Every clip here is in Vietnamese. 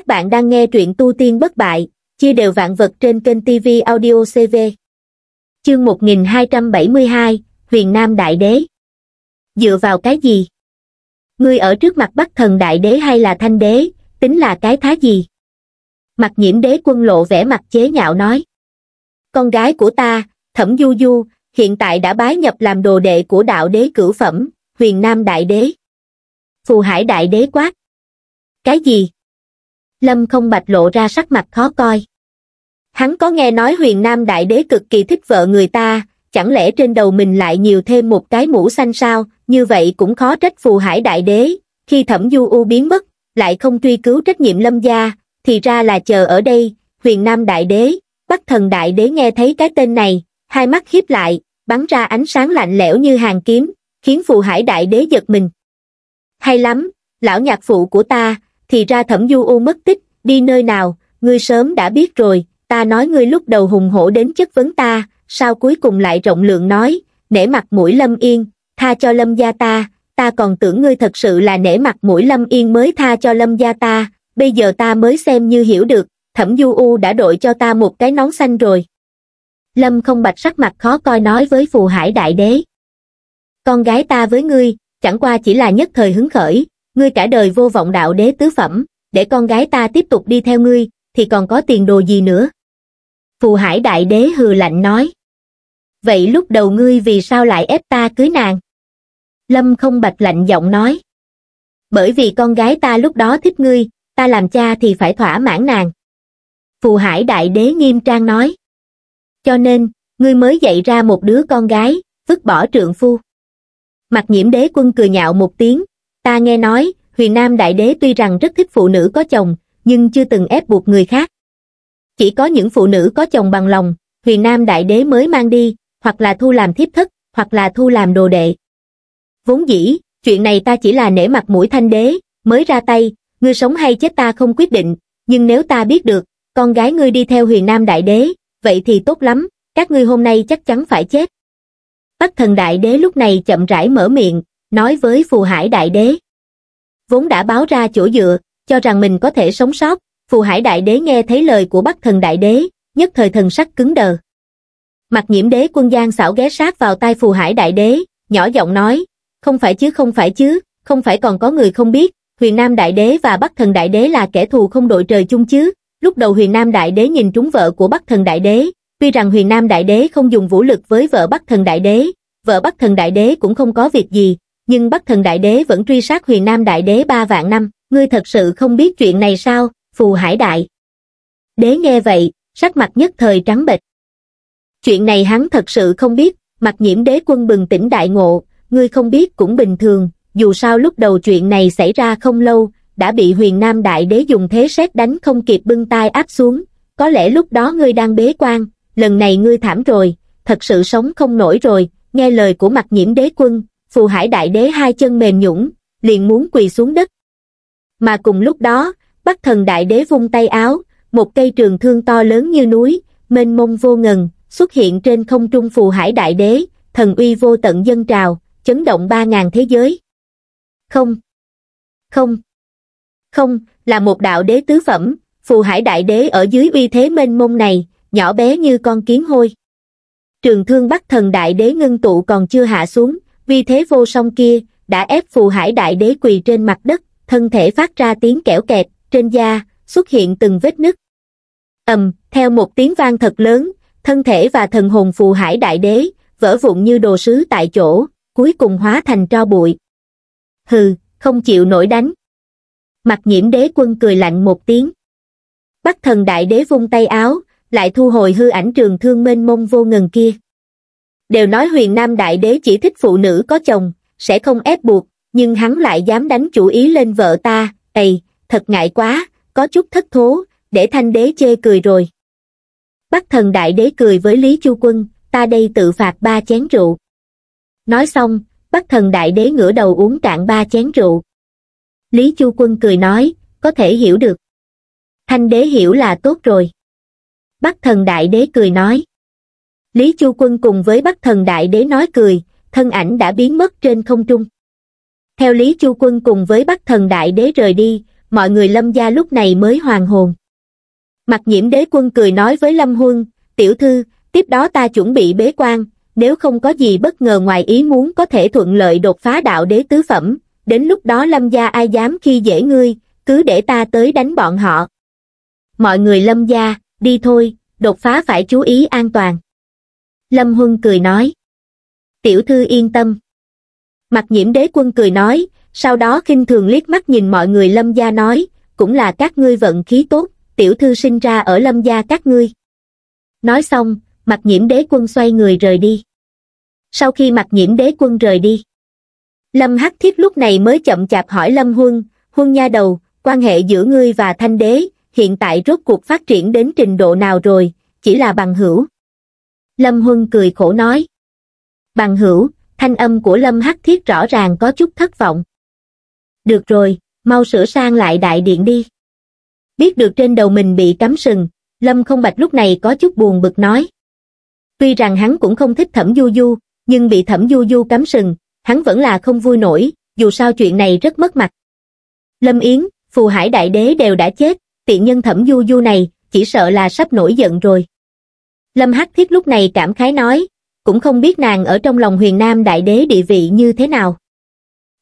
Các bạn đang nghe truyện tu tiên bất bại, chia đều vạn vật trên kênh TV Audio CV. Chương 1272, Huyền Nam Đại Đế. Dựa vào cái gì? Ngươi ở trước mặt Bắc Thần Đại Đế hay là Thanh Đế, tính là cái thá gì? Mặt nhiễm đế quân lộ vẻ mặt chế nhạo nói. Con gái của ta, Thẩm Du Du, hiện tại đã bái nhập làm đồ đệ của đạo đế cửu phẩm, huyền nam đại đế. Phù hải đại đế quát. Cái gì? lâm không bạch lộ ra sắc mặt khó coi hắn có nghe nói huyền nam đại đế cực kỳ thích vợ người ta chẳng lẽ trên đầu mình lại nhiều thêm một cái mũ xanh sao như vậy cũng khó trách phù hải đại đế khi thẩm du u biến mất lại không truy cứu trách nhiệm lâm gia thì ra là chờ ở đây huyền nam đại đế bắc thần đại đế nghe thấy cái tên này hai mắt khiếp lại bắn ra ánh sáng lạnh lẽo như hàng kiếm khiến phù hải đại đế giật mình hay lắm lão nhạc phụ của ta thì ra thẩm du u mất tích, đi nơi nào, ngươi sớm đã biết rồi, ta nói ngươi lúc đầu hùng hổ đến chất vấn ta, sao cuối cùng lại rộng lượng nói, nể mặt mũi lâm yên, tha cho lâm gia ta, ta còn tưởng ngươi thật sự là nể mặt mũi lâm yên mới tha cho lâm gia ta, bây giờ ta mới xem như hiểu được, thẩm du u đã đội cho ta một cái nón xanh rồi. Lâm không bạch sắc mặt khó coi nói với phù hải đại đế. Con gái ta với ngươi, chẳng qua chỉ là nhất thời hứng khởi, ngươi cả đời vô vọng đạo đế tứ phẩm, để con gái ta tiếp tục đi theo ngươi, thì còn có tiền đồ gì nữa. Phù Hải Đại Đế hừ lạnh nói. Vậy lúc đầu ngươi vì sao lại ép ta cưới nàng? Lâm không bạch lạnh giọng nói. Bởi vì con gái ta lúc đó thích ngươi, ta làm cha thì phải thỏa mãn nàng. Phù Hải Đại Đế nghiêm trang nói. Cho nên, ngươi mới dạy ra một đứa con gái, vứt bỏ trượng phu. Mặt nhiễm đế quân cười nhạo một tiếng, ta nghe nói huyền nam đại đế tuy rằng rất thích phụ nữ có chồng nhưng chưa từng ép buộc người khác chỉ có những phụ nữ có chồng bằng lòng huyền nam đại đế mới mang đi hoặc là thu làm thiếp thất hoặc là thu làm đồ đệ vốn dĩ chuyện này ta chỉ là nể mặt mũi thanh đế mới ra tay ngươi sống hay chết ta không quyết định nhưng nếu ta biết được con gái ngươi đi theo huyền nam đại đế vậy thì tốt lắm các ngươi hôm nay chắc chắn phải chết bắc thần đại đế lúc này chậm rãi mở miệng nói với Phù Hải Đại Đế. Vốn đã báo ra chỗ dựa, cho rằng mình có thể sống sót, Phù Hải Đại Đế nghe thấy lời của Bắc Thần Đại Đế, nhất thời thần sắc cứng đờ. Mặt nhiễm đế quân giang xảo ghé sát vào tai Phù Hải Đại Đế, nhỏ giọng nói, không phải chứ không phải chứ, không phải còn có người không biết, Huyền Nam Đại Đế và Bắc Thần Đại Đế là kẻ thù không đội trời chung chứ. Lúc đầu Huyền Nam Đại Đế nhìn trúng vợ của Bắc Thần Đại Đế, tuy rằng Huyền Nam Đại Đế không dùng vũ lực với vợ Bắc Thần Đại Đế, vợ Bắc Thần Đại Đế cũng không có việc gì, nhưng Bắc Thần Đại Đế vẫn truy sát Huyền Nam Đại Đế ba vạn năm, ngươi thật sự không biết chuyện này sao, Phù Hải Đại. Đế nghe vậy, sắc mặt nhất thời trắng bệch. Chuyện này hắn thật sự không biết, mặt nhiễm đế quân bừng tỉnh đại ngộ, ngươi không biết cũng bình thường, dù sao lúc đầu chuyện này xảy ra không lâu, đã bị huyền nam đại đế dùng thế xét đánh không kịp bưng tay áp xuống, có lẽ lúc đó ngươi đang bế quan, lần này ngươi thảm rồi, thật sự sống không nổi rồi, nghe lời của mặt nhiễm đế quân, phù hải đại đế hai chân mềm nhũng, liền muốn quỳ xuống đất. Mà cùng lúc đó, bắc thần đại đế vung tay áo, một cây trường thương to lớn như núi, mênh mông vô ngần, xuất hiện trên không trung phù hải đại đế, thần uy vô tận dân trào, chấn động ba ngàn thế giới. Không, không, không, là một đạo đế tứ phẩm, phù hải đại đế ở dưới uy thế mênh mông này, nhỏ bé như con kiến hôi. Trường thương bắc thần đại đế ngưng tụ còn chưa hạ xuống, vì thế vô song kia đã ép phù hải đại đế quỳ trên mặt đất thân thể phát ra tiếng kẽo kẹt trên da xuất hiện từng vết nứt ầm theo một tiếng vang thật lớn thân thể và thần hồn phù hải đại đế vỡ vụn như đồ sứ tại chỗ cuối cùng hóa thành tro bụi hừ không chịu nổi đánh mặt nhiễm đế quân cười lạnh một tiếng bắt thần đại đế vung tay áo lại thu hồi hư ảnh trường thương mênh mông vô ngần kia đều nói huyền nam đại đế chỉ thích phụ nữ có chồng, sẽ không ép buộc, nhưng hắn lại dám đánh chủ ý lên vợ ta, ầy, thật ngại quá, có chút thất thố, để thanh đế chê cười rồi. Bắc thần đại đế cười với Lý Chu Quân, ta đây tự phạt ba chén rượu. Nói xong, Bắc thần đại đế ngửa đầu uống cạn ba chén rượu. Lý Chu Quân cười nói, có thể hiểu được. Thanh đế hiểu là tốt rồi. Bắc thần đại đế cười nói. Lý Chu Quân cùng với Bắc Thần Đại Đế nói cười, thân ảnh đã biến mất trên không trung. Theo Lý Chu Quân cùng với Bắc Thần Đại Đế rời đi, mọi người lâm gia lúc này mới hoàn hồn. Mặt nhiễm đế quân cười nói với Lâm Huân, tiểu thư, tiếp đó ta chuẩn bị bế quan, nếu không có gì bất ngờ ngoài ý muốn có thể thuận lợi đột phá đạo đế tứ phẩm, đến lúc đó lâm gia ai dám khi dễ ngươi, cứ để ta tới đánh bọn họ. Mọi người lâm gia, đi thôi, đột phá phải chú ý an toàn. Lâm Huân cười nói. Tiểu thư yên tâm. Mặt nhiễm đế quân cười nói, sau đó khinh thường liếc mắt nhìn mọi người lâm gia nói, cũng là các ngươi vận khí tốt, tiểu thư sinh ra ở lâm gia các ngươi. Nói xong, mặt nhiễm đế quân xoay người rời đi. Sau khi mặt nhiễm đế quân rời đi, Lâm Hắc Thiết lúc này mới chậm chạp hỏi Lâm Huân, Huân nha đầu, quan hệ giữa ngươi và Thanh Đế, hiện tại rốt cuộc phát triển đến trình độ nào rồi, chỉ là bằng hữu. Lâm Huân cười khổ nói. Bằng hữu, thanh âm của Lâm Hắc Thiết rõ ràng có chút thất vọng. Được rồi, mau sửa sang lại đại điện đi. Biết được trên đầu mình bị cắm sừng, Lâm không bạch lúc này có chút buồn bực nói. Tuy rằng hắn cũng không thích thẩm du du, nhưng bị thẩm du du cắm sừng, hắn vẫn là không vui nổi, dù sao chuyện này rất mất mặt. Lâm Yến, Phù Hải Đại Đế đều đã chết, tiện nhân thẩm du du này, chỉ sợ là sắp nổi giận rồi lâm hắc thiết lúc này cảm khái nói cũng không biết nàng ở trong lòng huyền nam đại đế địa vị như thế nào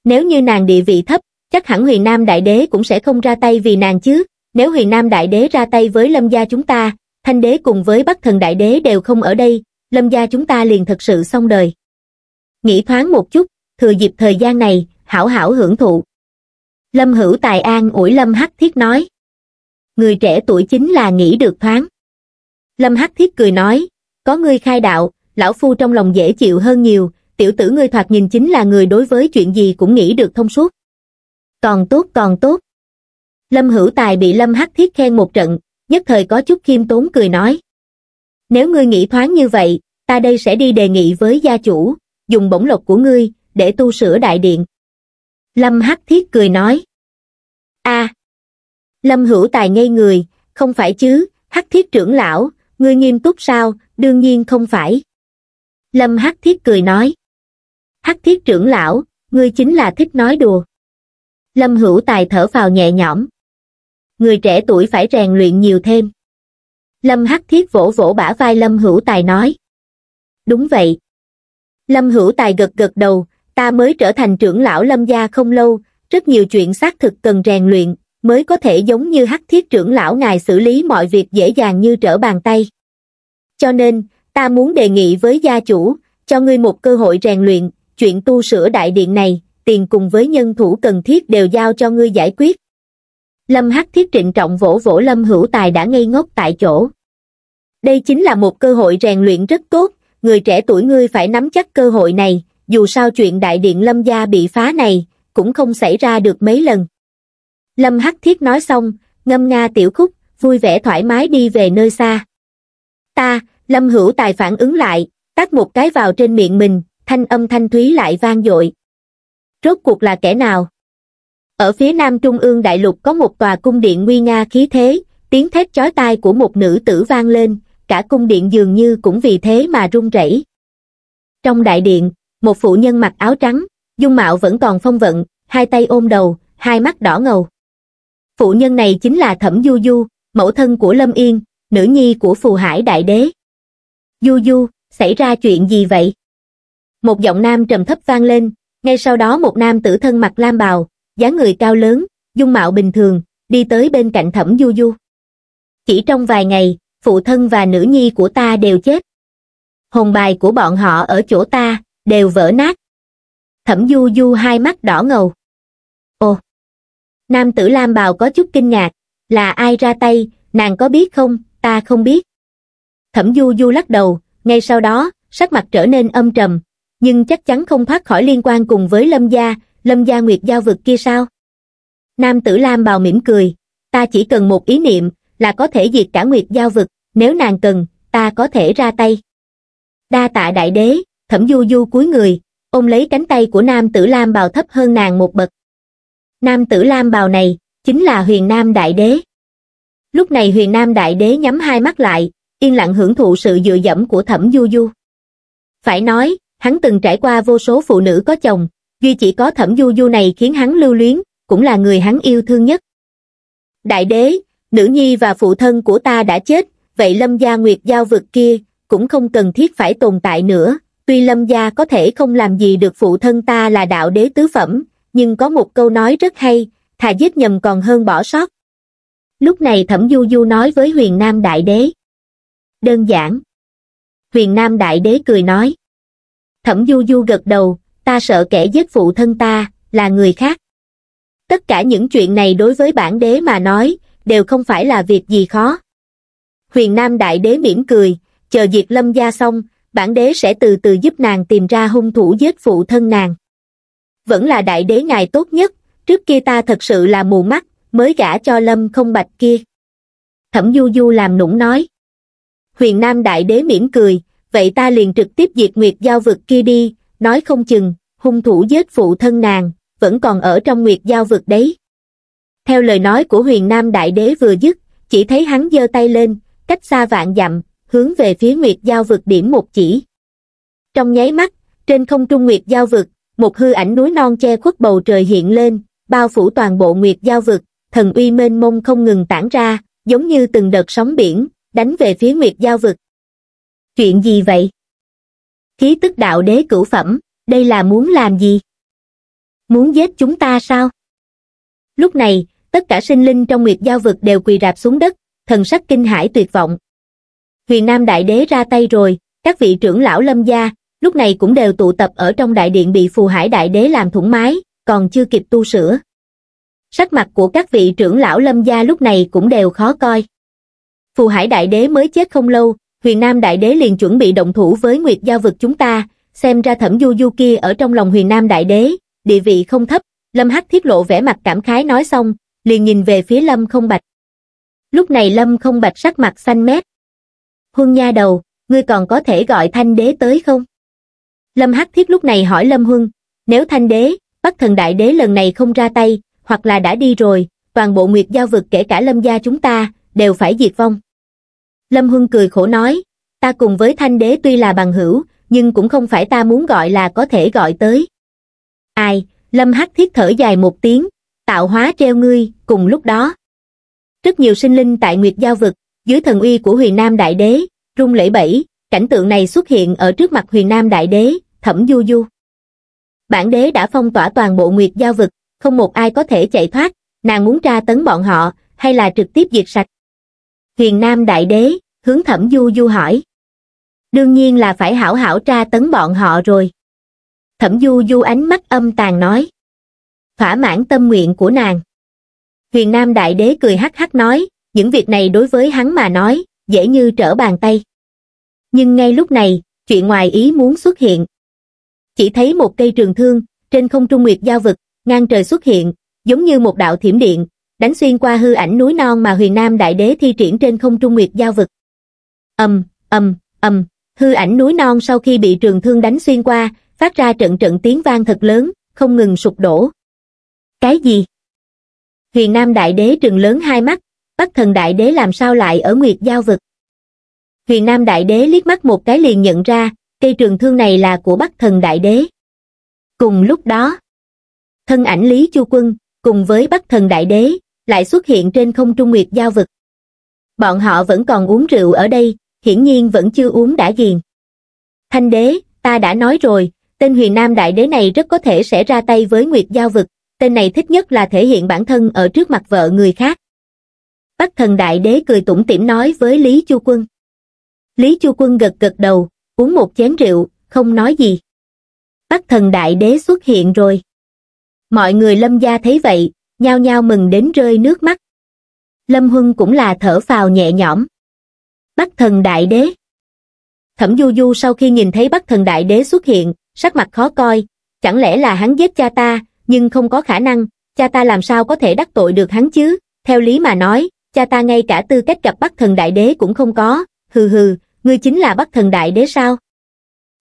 nếu như nàng địa vị thấp chắc hẳn huyền nam đại đế cũng sẽ không ra tay vì nàng chứ nếu huyền nam đại đế ra tay với lâm gia chúng ta thanh đế cùng với bắc thần đại đế đều không ở đây lâm gia chúng ta liền thật sự xong đời nghĩ thoáng một chút thừa dịp thời gian này hảo hảo hưởng thụ lâm hữu tài an ủi lâm hắc thiết nói người trẻ tuổi chính là nghĩ được thoáng Lâm Hắc Thiết cười nói, có ngươi khai đạo, lão phu trong lòng dễ chịu hơn nhiều, tiểu tử ngươi thoạt nhìn chính là người đối với chuyện gì cũng nghĩ được thông suốt. Còn tốt còn tốt. Lâm Hữu Tài bị Lâm Hắc Thiết khen một trận, nhất thời có chút khiêm tốn cười nói. Nếu ngươi nghĩ thoáng như vậy, ta đây sẽ đi đề nghị với gia chủ, dùng bổng lộc của ngươi, để tu sửa đại điện. Lâm Hắc Thiết cười nói. a Lâm Hữu Tài ngây người, không phải chứ, Hắc Thiết trưởng lão, Ngươi nghiêm túc sao, đương nhiên không phải. Lâm Hắc Thiết cười nói. Hắc Thiết trưởng lão, ngươi chính là thích nói đùa. Lâm Hữu Tài thở vào nhẹ nhõm. Người trẻ tuổi phải rèn luyện nhiều thêm. Lâm Hắc Thiết vỗ vỗ bả vai Lâm Hữu Tài nói. Đúng vậy. Lâm Hữu Tài gật gật đầu, ta mới trở thành trưởng lão Lâm gia không lâu, rất nhiều chuyện xác thực cần rèn luyện, mới có thể giống như hắc thiết trưởng lão ngài xử lý mọi việc dễ dàng như trở bàn tay. Cho nên, ta muốn đề nghị với gia chủ, cho ngươi một cơ hội rèn luyện, chuyện tu sửa đại điện này, tiền cùng với nhân thủ cần thiết đều giao cho ngươi giải quyết. Lâm Hắc Thiết trịnh trọng vỗ vỗ Lâm Hữu Tài đã ngây ngốc tại chỗ. Đây chính là một cơ hội rèn luyện rất tốt, người trẻ tuổi ngươi phải nắm chắc cơ hội này, dù sao chuyện đại điện Lâm gia bị phá này, cũng không xảy ra được mấy lần. Lâm Hắc Thiết nói xong, ngâm nga tiểu khúc, vui vẻ thoải mái đi về nơi xa. Ta, Lâm Hữu Tài phản ứng lại, tát một cái vào trên miệng mình, thanh âm thanh thúy lại vang dội. Rốt cuộc là kẻ nào? Ở phía nam trung ương đại lục có một tòa cung điện nguy nga khí thế, tiếng thét chói tai của một nữ tử vang lên, cả cung điện dường như cũng vì thế mà rung rẩy. Trong đại điện, một phụ nhân mặc áo trắng, dung mạo vẫn còn phong vận, hai tay ôm đầu, hai mắt đỏ ngầu phụ nhân này chính là Thẩm Du Du, mẫu thân của Lâm Yên, nữ nhi của Phù Hải Đại Đế. Du Du, xảy ra chuyện gì vậy? Một giọng nam trầm thấp vang lên, ngay sau đó một nam tử thân mặc lam bào, dáng người cao lớn, dung mạo bình thường, đi tới bên cạnh Thẩm Du Du. Chỉ trong vài ngày, phụ thân và nữ nhi của ta đều chết. Hồn bài của bọn họ ở chỗ ta, đều vỡ nát. Thẩm Du Du hai mắt đỏ ngầu. Nam tử Lam bào có chút kinh ngạc, là ai ra tay, nàng có biết không, ta không biết. Thẩm Du Du lắc đầu, ngay sau đó, sắc mặt trở nên âm trầm, nhưng chắc chắn không thoát khỏi liên quan cùng với Lâm Gia, Lâm Gia Nguyệt Giao vực kia sao? Nam tử Lam bào mỉm cười, ta chỉ cần một ý niệm, là có thể diệt cả Nguyệt Giao vực, nếu nàng cần, ta có thể ra tay. Đa tạ đại đế, thẩm du du cúi người, ôm lấy cánh tay của Nam tử Lam bào thấp hơn nàng một bậc. Nam tử lam bào này, chính là huyền nam đại đế. Lúc này huyền nam đại đế nhắm hai mắt lại, yên lặng hưởng thụ sự dựa dẫm của thẩm du du. Phải nói, hắn từng trải qua vô số phụ nữ có chồng, duy chỉ có thẩm du du này khiến hắn lưu luyến, cũng là người hắn yêu thương nhất. Đại đế, nữ nhi và phụ thân của ta đã chết, vậy lâm gia nguyệt giao vực kia cũng không cần thiết phải tồn tại nữa. Tuy lâm gia có thể không làm gì được phụ thân ta là đạo đế tứ phẩm, nhưng có một câu nói rất hay, thà giết nhầm còn hơn bỏ sót. Lúc này Thẩm Du Du nói với huyền Nam Đại Đế. Đơn giản. Huyền Nam Đại Đế cười nói. Thẩm Du Du gật đầu, ta sợ kẻ giết phụ thân ta, là người khác. Tất cả những chuyện này đối với bản đế mà nói, đều không phải là việc gì khó. Huyền Nam Đại Đế mỉm cười, chờ diệt lâm gia xong, bản đế sẽ từ từ giúp nàng tìm ra hung thủ giết phụ thân nàng vẫn là đại đế ngài tốt nhất trước kia ta thật sự là mù mắt mới gả cho lâm không bạch kia thẩm du du làm nũng nói huyền nam đại đế mỉm cười vậy ta liền trực tiếp diệt nguyệt giao vực kia đi nói không chừng hung thủ giết phụ thân nàng vẫn còn ở trong nguyệt giao vực đấy theo lời nói của huyền nam đại đế vừa dứt chỉ thấy hắn giơ tay lên cách xa vạn dặm hướng về phía nguyệt giao vực điểm một chỉ trong nháy mắt trên không trung nguyệt giao vực một hư ảnh núi non che khuất bầu trời hiện lên bao phủ toàn bộ nguyệt giao vực thần uy mênh mông không ngừng tản ra giống như từng đợt sóng biển đánh về phía nguyệt giao vực chuyện gì vậy khí tức đạo đế cửu phẩm đây là muốn làm gì muốn giết chúng ta sao lúc này tất cả sinh linh trong nguyệt giao vực đều quỳ rạp xuống đất thần sắc kinh hãi tuyệt vọng huyền nam đại đế ra tay rồi các vị trưởng lão lâm gia lúc này cũng đều tụ tập ở trong đại điện bị phù hải đại đế làm thủng mái, còn chưa kịp tu sửa. Sắc mặt của các vị trưởng lão lâm gia lúc này cũng đều khó coi. Phù hải đại đế mới chết không lâu, huyền nam đại đế liền chuẩn bị động thủ với nguyệt giao vực chúng ta, xem ra thẩm du du kia ở trong lòng huyền nam đại đế, địa vị không thấp, lâm hắc thiết lộ vẻ mặt cảm khái nói xong, liền nhìn về phía lâm không bạch. Lúc này lâm không bạch sắc mặt xanh mét. Huân nha đầu, ngươi còn có thể gọi thanh đế tới không? lâm hắc thiết lúc này hỏi lâm huân nếu thanh đế bắc thần đại đế lần này không ra tay hoặc là đã đi rồi toàn bộ nguyệt giao vực kể cả lâm gia chúng ta đều phải diệt vong lâm huân cười khổ nói ta cùng với thanh đế tuy là bằng hữu nhưng cũng không phải ta muốn gọi là có thể gọi tới ai lâm hắc thiết thở dài một tiếng tạo hóa treo ngươi cùng lúc đó rất nhiều sinh linh tại nguyệt giao vực dưới thần uy của huyền nam đại đế rung lễ bẫy cảnh tượng này xuất hiện ở trước mặt huyền nam đại đế thẩm du du. Bản đế đã phong tỏa toàn bộ nguyệt giao vực, không một ai có thể chạy thoát, nàng muốn tra tấn bọn họ, hay là trực tiếp diệt sạch. Huyền Nam Đại Đế, hướng thẩm du du hỏi. Đương nhiên là phải hảo hảo tra tấn bọn họ rồi. Thẩm du du ánh mắt âm tàn nói. Thỏa mãn tâm nguyện của nàng. Huyền Nam Đại Đế cười hắc hắc nói, những việc này đối với hắn mà nói, dễ như trở bàn tay. Nhưng ngay lúc này, chuyện ngoài ý muốn xuất hiện, chỉ thấy một cây trường thương, trên không trung nguyệt giao vực, ngang trời xuất hiện, giống như một đạo thiểm điện, đánh xuyên qua hư ảnh núi non mà huyền nam đại đế thi triển trên không trung nguyệt giao vực. ầm um, ầm ầm hư ảnh núi non sau khi bị trường thương đánh xuyên qua, phát ra trận trận tiếng vang thật lớn, không ngừng sụp đổ. Cái gì? Huyền Nam Đại Đế trừng lớn hai mắt, Bắc Thần Đại Đế làm sao lại ở Nguyệt Giao Vực? Huyền Nam Đại Đế liếc mắt một cái liền nhận ra, cây trường thương này là của bắc thần đại đế. Cùng lúc đó, thân ảnh Lý Chu Quân, cùng với bắc thần đại đế, lại xuất hiện trên không trung nguyệt giao vực. Bọn họ vẫn còn uống rượu ở đây, hiển nhiên vẫn chưa uống đã ghiền. Thanh đế, ta đã nói rồi, tên huyền nam đại đế này rất có thể sẽ ra tay với nguyệt giao vực, tên này thích nhất là thể hiện bản thân ở trước mặt vợ người khác. Bắc thần đại đế cười tủm tỉm nói với Lý Chu Quân. Lý Chu Quân gật gật đầu, uống một chén rượu, không nói gì. Bắc thần đại đế xuất hiện rồi. Mọi người lâm gia thấy vậy, nhao nhao mừng đến rơi nước mắt. Lâm Huân cũng là thở phào nhẹ nhõm. Bắc thần đại đế. Thẩm Du Du sau khi nhìn thấy Bắc thần đại đế xuất hiện, sắc mặt khó coi, chẳng lẽ là hắn giết cha ta, nhưng không có khả năng, cha ta làm sao có thể đắc tội được hắn chứ, theo lý mà nói, cha ta ngay cả tư cách gặp Bắc thần đại đế cũng không có, hừ hừ, ngươi chính là Bắc Thần Đại Đế sao?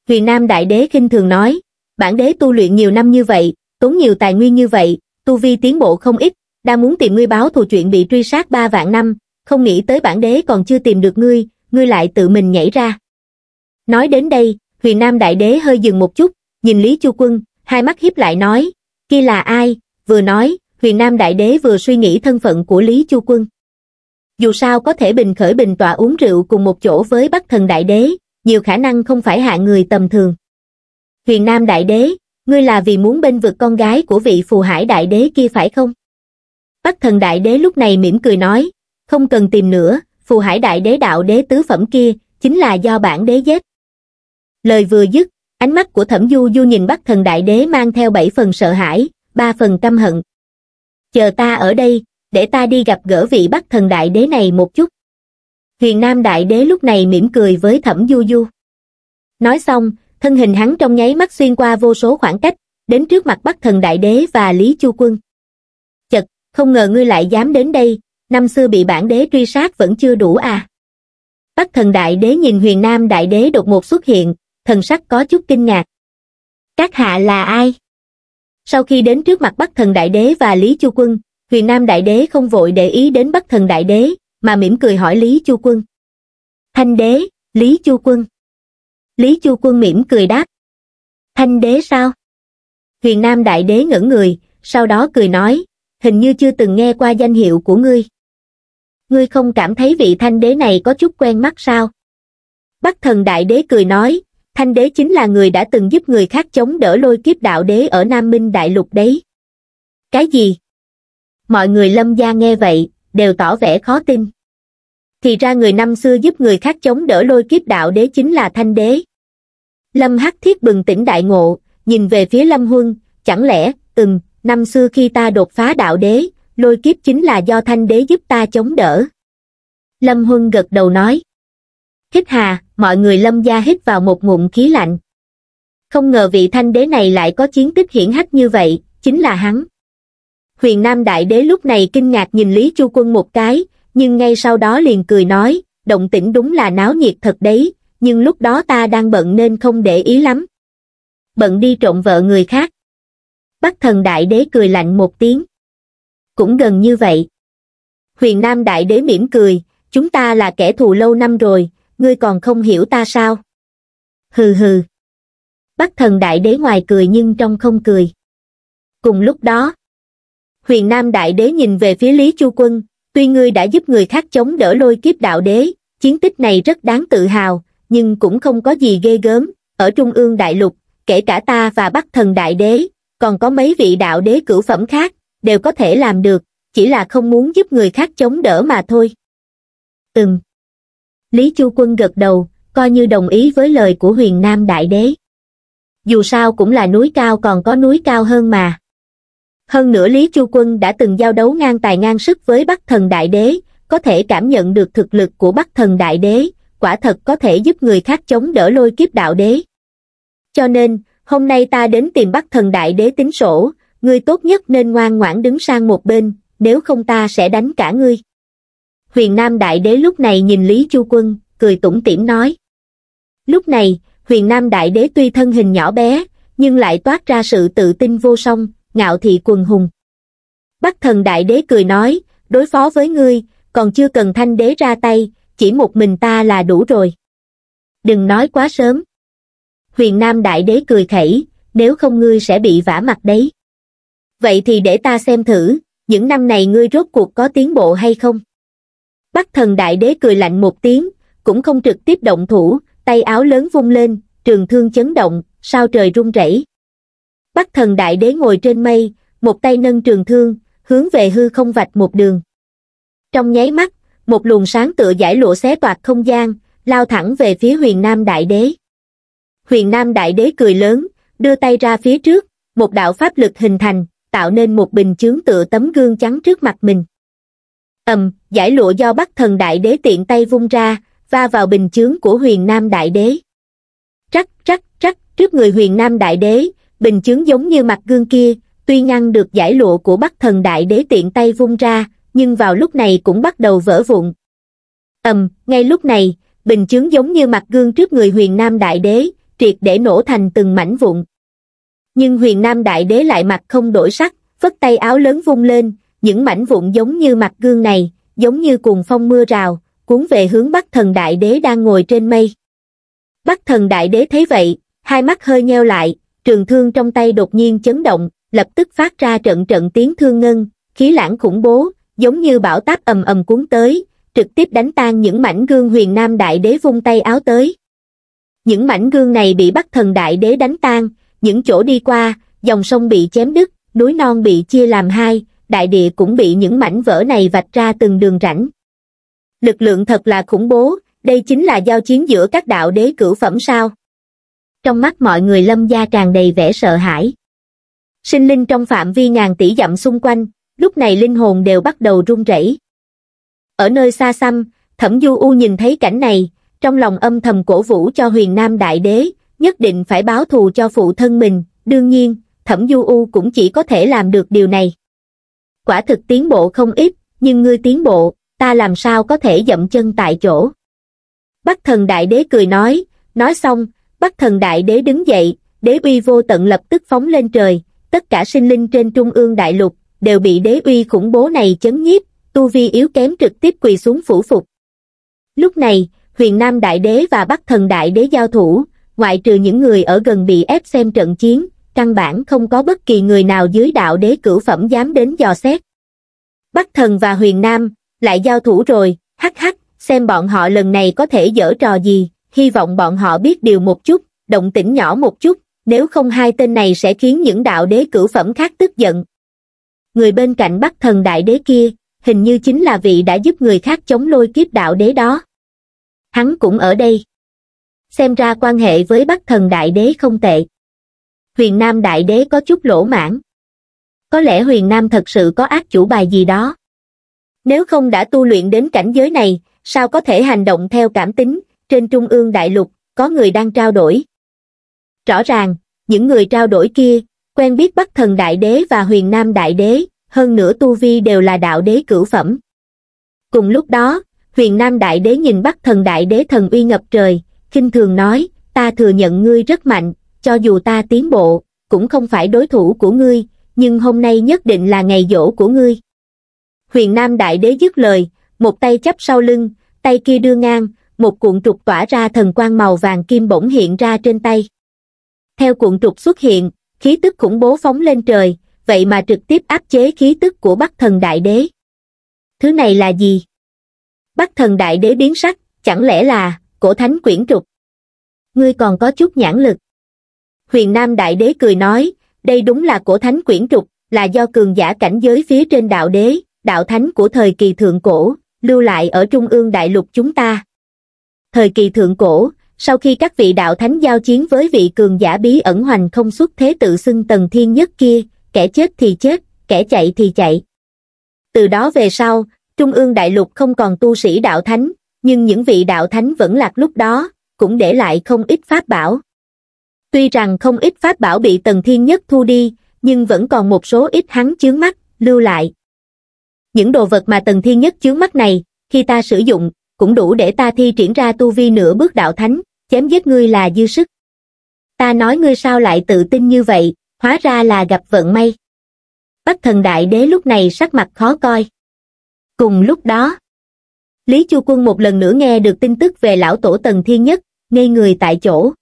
Huyền Nam Đại Đế khinh thường nói, bản đế tu luyện nhiều năm như vậy, tốn nhiều tài nguyên như vậy, tu vi tiến bộ không ít, đang muốn tìm ngươi báo thù chuyện bị truy sát ba vạn năm, không nghĩ tới bản đế còn chưa tìm được ngươi, ngươi lại tự mình nhảy ra. Nói đến đây, Huyền Nam Đại Đế hơi dừng một chút, nhìn Lý Chu Quân, hai mắt hiếp lại nói, kia là ai, vừa nói, Huyền Nam Đại Đế vừa suy nghĩ thân phận của Lý Chu Quân dù sao có thể bình khởi bình tọa uống rượu cùng một chỗ với Bắc thần đại đế, nhiều khả năng không phải hạ người tầm thường. Huyền Nam đại đế, ngươi là vì muốn bên vực con gái của vị phù hải đại đế kia phải không? Bắc thần đại đế lúc này mỉm cười nói, không cần tìm nữa, phù hải đại đế đạo đế tứ phẩm kia, chính là do bản đế giết. Lời vừa dứt, ánh mắt của thẩm du du nhìn Bắc thần đại đế mang theo bảy phần sợ hãi, ba phần căm hận. Chờ ta ở đây, để ta đi gặp gỡ vị bắc thần đại đế này một chút. Huyền Nam đại đế lúc này mỉm cười với thẩm du du. Nói xong, thân hình hắn trong nháy mắt xuyên qua vô số khoảng cách, đến trước mặt bắc thần đại đế và Lý Chu Quân. Chật, không ngờ ngươi lại dám đến đây, năm xưa bị bản đế truy sát vẫn chưa đủ à. Bắc thần đại đế nhìn huyền nam đại đế đột ngột xuất hiện, thần sắc có chút kinh ngạc. Các hạ là ai? Sau khi đến trước mặt Bắc thần đại đế và Lý Chu Quân, Huyền Nam Đại Đế không vội để ý đến Bắc Thần Đại Đế, mà mỉm cười hỏi Lý Chu Quân. Thanh Đế, Lý Chu Quân. Lý Chu Quân mỉm cười đáp. Thanh Đế sao? Huyền Nam Đại Đế ngẩn người, sau đó cười nói, hình như chưa từng nghe qua danh hiệu của ngươi. Ngươi không cảm thấy vị Thanh Đế này có chút quen mắt sao? Bắc Thần Đại Đế cười nói, Thanh Đế chính là người đã từng giúp người khác chống đỡ lôi kiếp đạo đế ở Nam Minh Đại Lục đấy. Cái gì? mọi người lâm gia nghe vậy đều tỏ vẻ khó tin thì ra người năm xưa giúp người khác chống đỡ lôi kiếp đạo đế chính là thanh đế lâm hắc thiết bừng tỉnh đại ngộ nhìn về phía lâm huân chẳng lẽ ừm năm xưa khi ta đột phá đạo đế lôi kiếp chính là do thanh đế giúp ta chống đỡ lâm huân gật đầu nói hít hà mọi người lâm gia hít vào một ngụm khí lạnh không ngờ vị thanh đế này lại có chiến tích hiển hách như vậy chính là hắn huyền nam đại đế lúc này kinh ngạc nhìn Lý Chu Quân một cái, nhưng ngay sau đó liền cười nói, động tĩnh đúng là náo nhiệt thật đấy, nhưng lúc đó ta đang bận nên không để ý lắm. Bận đi trộm vợ người khác. Bắc thần đại đế cười lạnh một tiếng. Cũng gần như vậy. Huyền nam đại đế mỉm cười, chúng ta là kẻ thù lâu năm rồi, ngươi còn không hiểu ta sao? Hừ hừ. Bắc thần đại đế ngoài cười nhưng trong không cười. Cùng lúc đó, huyền nam đại đế nhìn về phía Lý Chu Quân, tuy ngươi đã giúp người khác chống đỡ lôi kiếp đạo đế, chiến tích này rất đáng tự hào, nhưng cũng không có gì ghê gớm, ở Trung ương đại lục, kể cả ta và Bắc thần đại đế, còn có mấy vị đạo đế cửu phẩm khác, đều có thể làm được, chỉ là không muốn giúp người khác chống đỡ mà thôi. Ừm. Lý Chu Quân gật đầu, coi như đồng ý với lời của huyền nam đại đế. Dù sao cũng là núi cao còn có núi cao hơn mà hơn nữa lý chu quân đã từng giao đấu ngang tài ngang sức với bắc thần đại đế có thể cảm nhận được thực lực của bắc thần đại đế quả thật có thể giúp người khác chống đỡ lôi kiếp đạo đế cho nên hôm nay ta đến tìm bắc thần đại đế tính sổ ngươi tốt nhất nên ngoan ngoãn đứng sang một bên nếu không ta sẽ đánh cả ngươi huyền nam đại đế lúc này nhìn lý chu quân cười tủm tỉm nói lúc này huyền nam đại đế tuy thân hình nhỏ bé nhưng lại toát ra sự tự tin vô song ngạo thị quần hùng. Bắc thần đại đế cười nói, đối phó với ngươi, còn chưa cần thanh đế ra tay, chỉ một mình ta là đủ rồi. Đừng nói quá sớm. Huyền Nam đại đế cười khẩy, nếu không ngươi sẽ bị vả mặt đấy. Vậy thì để ta xem thử, những năm này ngươi rốt cuộc có tiến bộ hay không? Bắc thần đại đế cười lạnh một tiếng, cũng không trực tiếp động thủ, tay áo lớn vung lên, trường thương chấn động, sao trời rung rẩy. Bắc thần đại đế ngồi trên mây, một tay nâng trường thương, hướng về hư không vạch một đường. Trong nháy mắt, một luồng sáng tựa giải lụa xé toạc không gian, lao thẳng về phía huyền nam đại đế. Huyền nam đại đế cười lớn, đưa tay ra phía trước, một đạo pháp lực hình thành, tạo nên một bình chướng tựa tấm gương trắng trước mặt mình. ầm, giải lụa do bắc thần đại đế tiện tay vung ra, va vào bình chướng của huyền nam đại đế. Trắc, trắc, trắc, trước người huyền nam đại đế, bình chướng giống như mặt gương kia, tuy ngăn được giải lụa của bắc thần đại đế tiện tay vung ra, nhưng vào lúc này cũng bắt đầu vỡ vụn. ầm, ngay lúc này, bình chướng giống như mặt gương trước người huyền nam đại đế, triệt để nổ thành từng mảnh vụn. Nhưng huyền nam đại đế lại mặt không đổi sắc, vất tay áo lớn vung lên, những mảnh vụn giống như mặt gương này, giống như cuồng phong mưa rào, cuốn về hướng bắc thần đại đế đang ngồi trên mây. Bắc thần đại đế thấy vậy, hai mắt hơi nheo lại, trường thương trong tay đột nhiên chấn động, lập tức phát ra trận trận tiếng thương ngân, khí lãng khủng bố, giống như bão táp ầm ầm cuốn tới, trực tiếp đánh tan những mảnh gương huyền nam đại đế vung tay áo tới. Những mảnh gương này bị bắc thần đại đế đánh tan, những chỗ đi qua, dòng sông bị chém đứt, núi non bị chia làm hai, đại địa cũng bị những mảnh vỡ này vạch ra từng đường rãnh. Lực lượng thật là khủng bố, đây chính là giao chiến giữa các đạo đế cửu phẩm sao trong mắt mọi người lâm gia tràn đầy vẻ sợ hãi sinh linh trong phạm vi ngàn tỷ dặm xung quanh lúc này linh hồn đều bắt đầu run rẩy ở nơi xa xăm thẩm du u nhìn thấy cảnh này trong lòng âm thầm cổ vũ cho huyền nam đại đế nhất định phải báo thù cho phụ thân mình đương nhiên thẩm du u cũng chỉ có thể làm được điều này quả thực tiến bộ không ít nhưng ngươi tiến bộ ta làm sao có thể dậm chân tại chỗ bắc thần đại đế cười nói nói xong Bắc thần đại đế đứng dậy, đế uy vô tận lập tức phóng lên trời, tất cả sinh linh trên trung ương đại lục, đều bị đế uy khủng bố này chấn nhiếp, tu vi yếu kém trực tiếp quỳ xuống phủ phục. Lúc này, huyền nam đại đế và bắc thần đại đế giao thủ, ngoại trừ những người ở gần bị ép xem trận chiến, căn bản không có bất kỳ người nào dưới đạo đế cửu phẩm dám đến dò xét. Bắc thần và huyền nam, lại giao thủ rồi, hắc hắc, xem bọn họ lần này có thể dở trò gì hy vọng bọn họ biết điều một chút, động tĩnh nhỏ một chút, nếu không hai tên này sẽ khiến những đạo đế cửu phẩm khác tức giận. Người bên cạnh bắc thần đại đế kia, hình như chính là vị đã giúp người khác chống lôi kiếp đạo đế đó. Hắn cũng ở đây. Xem ra quan hệ với bắc thần đại đế không tệ. Huyền Nam đại đế có chút lỗ mãn. Có lẽ huyền Nam thật sự có ác chủ bài gì đó. Nếu không đã tu luyện đến cảnh giới này, sao có thể hành động theo cảm tính, trên trung ương đại lục, có người đang trao đổi. Rõ ràng, những người trao đổi kia, quen biết Bắc Thần Đại Đế và Huyền Nam Đại Đế, hơn nữa Tu Vi đều là đạo đế cửu phẩm. Cùng lúc đó, Huyền Nam Đại Đế nhìn Bắc Thần Đại Đế thần uy ngập trời, khinh thường nói, ta thừa nhận ngươi rất mạnh, cho dù ta tiến bộ, cũng không phải đối thủ của ngươi, nhưng hôm nay nhất định là ngày dỗ của ngươi. Huyền Nam Đại Đế dứt lời, một tay chắp sau lưng, tay kia đưa ngang, một cuộn trục tỏa ra thần quang màu vàng kim bỗng hiện ra trên tay. Theo cuộn trục xuất hiện, khí tức khủng bố phóng lên trời, vậy mà trực tiếp áp chế khí tức của Bắc Thần Đại Đế. Thứ này là gì? Bắc Thần Đại Đế biến sắc, chẳng lẽ là cổ thánh quyển trục? Ngươi còn có chút nhãn lực. Huyền Nam Đại Đế cười nói, đây đúng là cổ thánh quyển trục, là do cường giả cảnh giới phía trên đạo đế, đạo thánh của thời kỳ thượng cổ, lưu lại ở trung ương đại lục chúng ta thời kỳ thượng cổ, sau khi các vị đạo thánh giao chiến với vị cường giả bí ẩn hoành không xuất thế tự xưng tần thiên nhất kia, kẻ chết thì chết, kẻ chạy thì chạy. Từ đó về sau, Trung ương đại lục không còn tu sĩ đạo thánh, nhưng những vị đạo thánh vẫn lạc lúc đó, cũng để lại không ít pháp bảo. Tuy rằng không ít pháp bảo bị tần thiên nhất thu đi, nhưng vẫn còn một số ít hắn chướng mắt, lưu lại. Những đồ vật mà tần thiên nhất chướng mắt này, khi ta sử dụng, cũng đủ để ta thi triển ra tu vi nửa bước đạo thánh, chém giết ngươi là dư sức. Ta nói ngươi sao lại tự tin như vậy, hóa ra là gặp vận may. Bắc thần đại đế lúc này sắc mặt khó coi. Cùng lúc đó, Lý Chu Quân một lần nữa nghe được tin tức về lão tổ Tần Thiên Nhất, ngây người tại chỗ.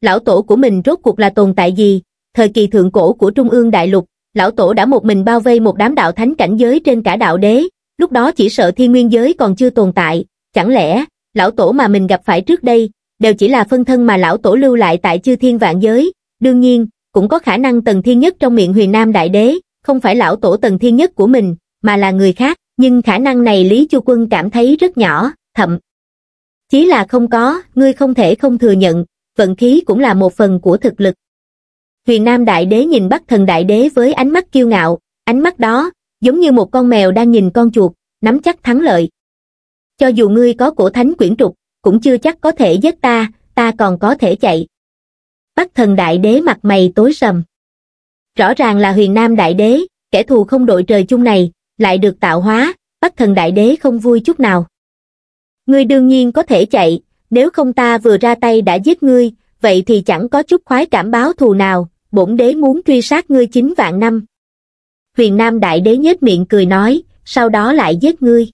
Lão tổ của mình rốt cuộc là tồn tại gì? Thời kỳ thượng cổ của Trung ương Đại Lục, lão tổ đã một mình bao vây một đám đạo thánh cảnh giới trên cả đạo đế, lúc đó chỉ sợ thiên nguyên giới còn chưa tồn tại, chẳng lẽ, lão tổ mà mình gặp phải trước đây, đều chỉ là phân thân mà lão tổ lưu lại tại chư thiên vạn giới, đương nhiên, cũng có khả năng tầng thiên nhất trong miệng huyền nam đại đế, không phải lão tổ tầng thiên nhất của mình, mà là người khác, nhưng khả năng này Lý Chu Quân cảm thấy rất nhỏ, thậm chí là không có, ngươi không thể không thừa nhận, vận khí cũng là một phần của thực lực. Huyền Nam Đại Đế nhìn Bắc Thần Đại Đế với ánh mắt kiêu ngạo, ánh mắt đó, giống như một con mèo đang nhìn con chuột, nắm chắc thắng lợi. Cho dù ngươi có cổ thánh quyển trục, cũng chưa chắc có thể giết ta, ta còn có thể chạy. Bắc thần đại đế mặt mày tối sầm. Rõ ràng là huyền nam đại đế, kẻ thù không đội trời chung này, lại được tạo hóa, Bắc thần đại đế không vui chút nào. Ngươi đương nhiên có thể chạy, nếu không ta vừa ra tay đã giết ngươi, vậy thì chẳng có chút khoái cảm báo thù nào, bổn đế muốn truy sát ngươi chín vạn năm huyền nam đại đế nhếch miệng cười nói, sau đó lại giết ngươi.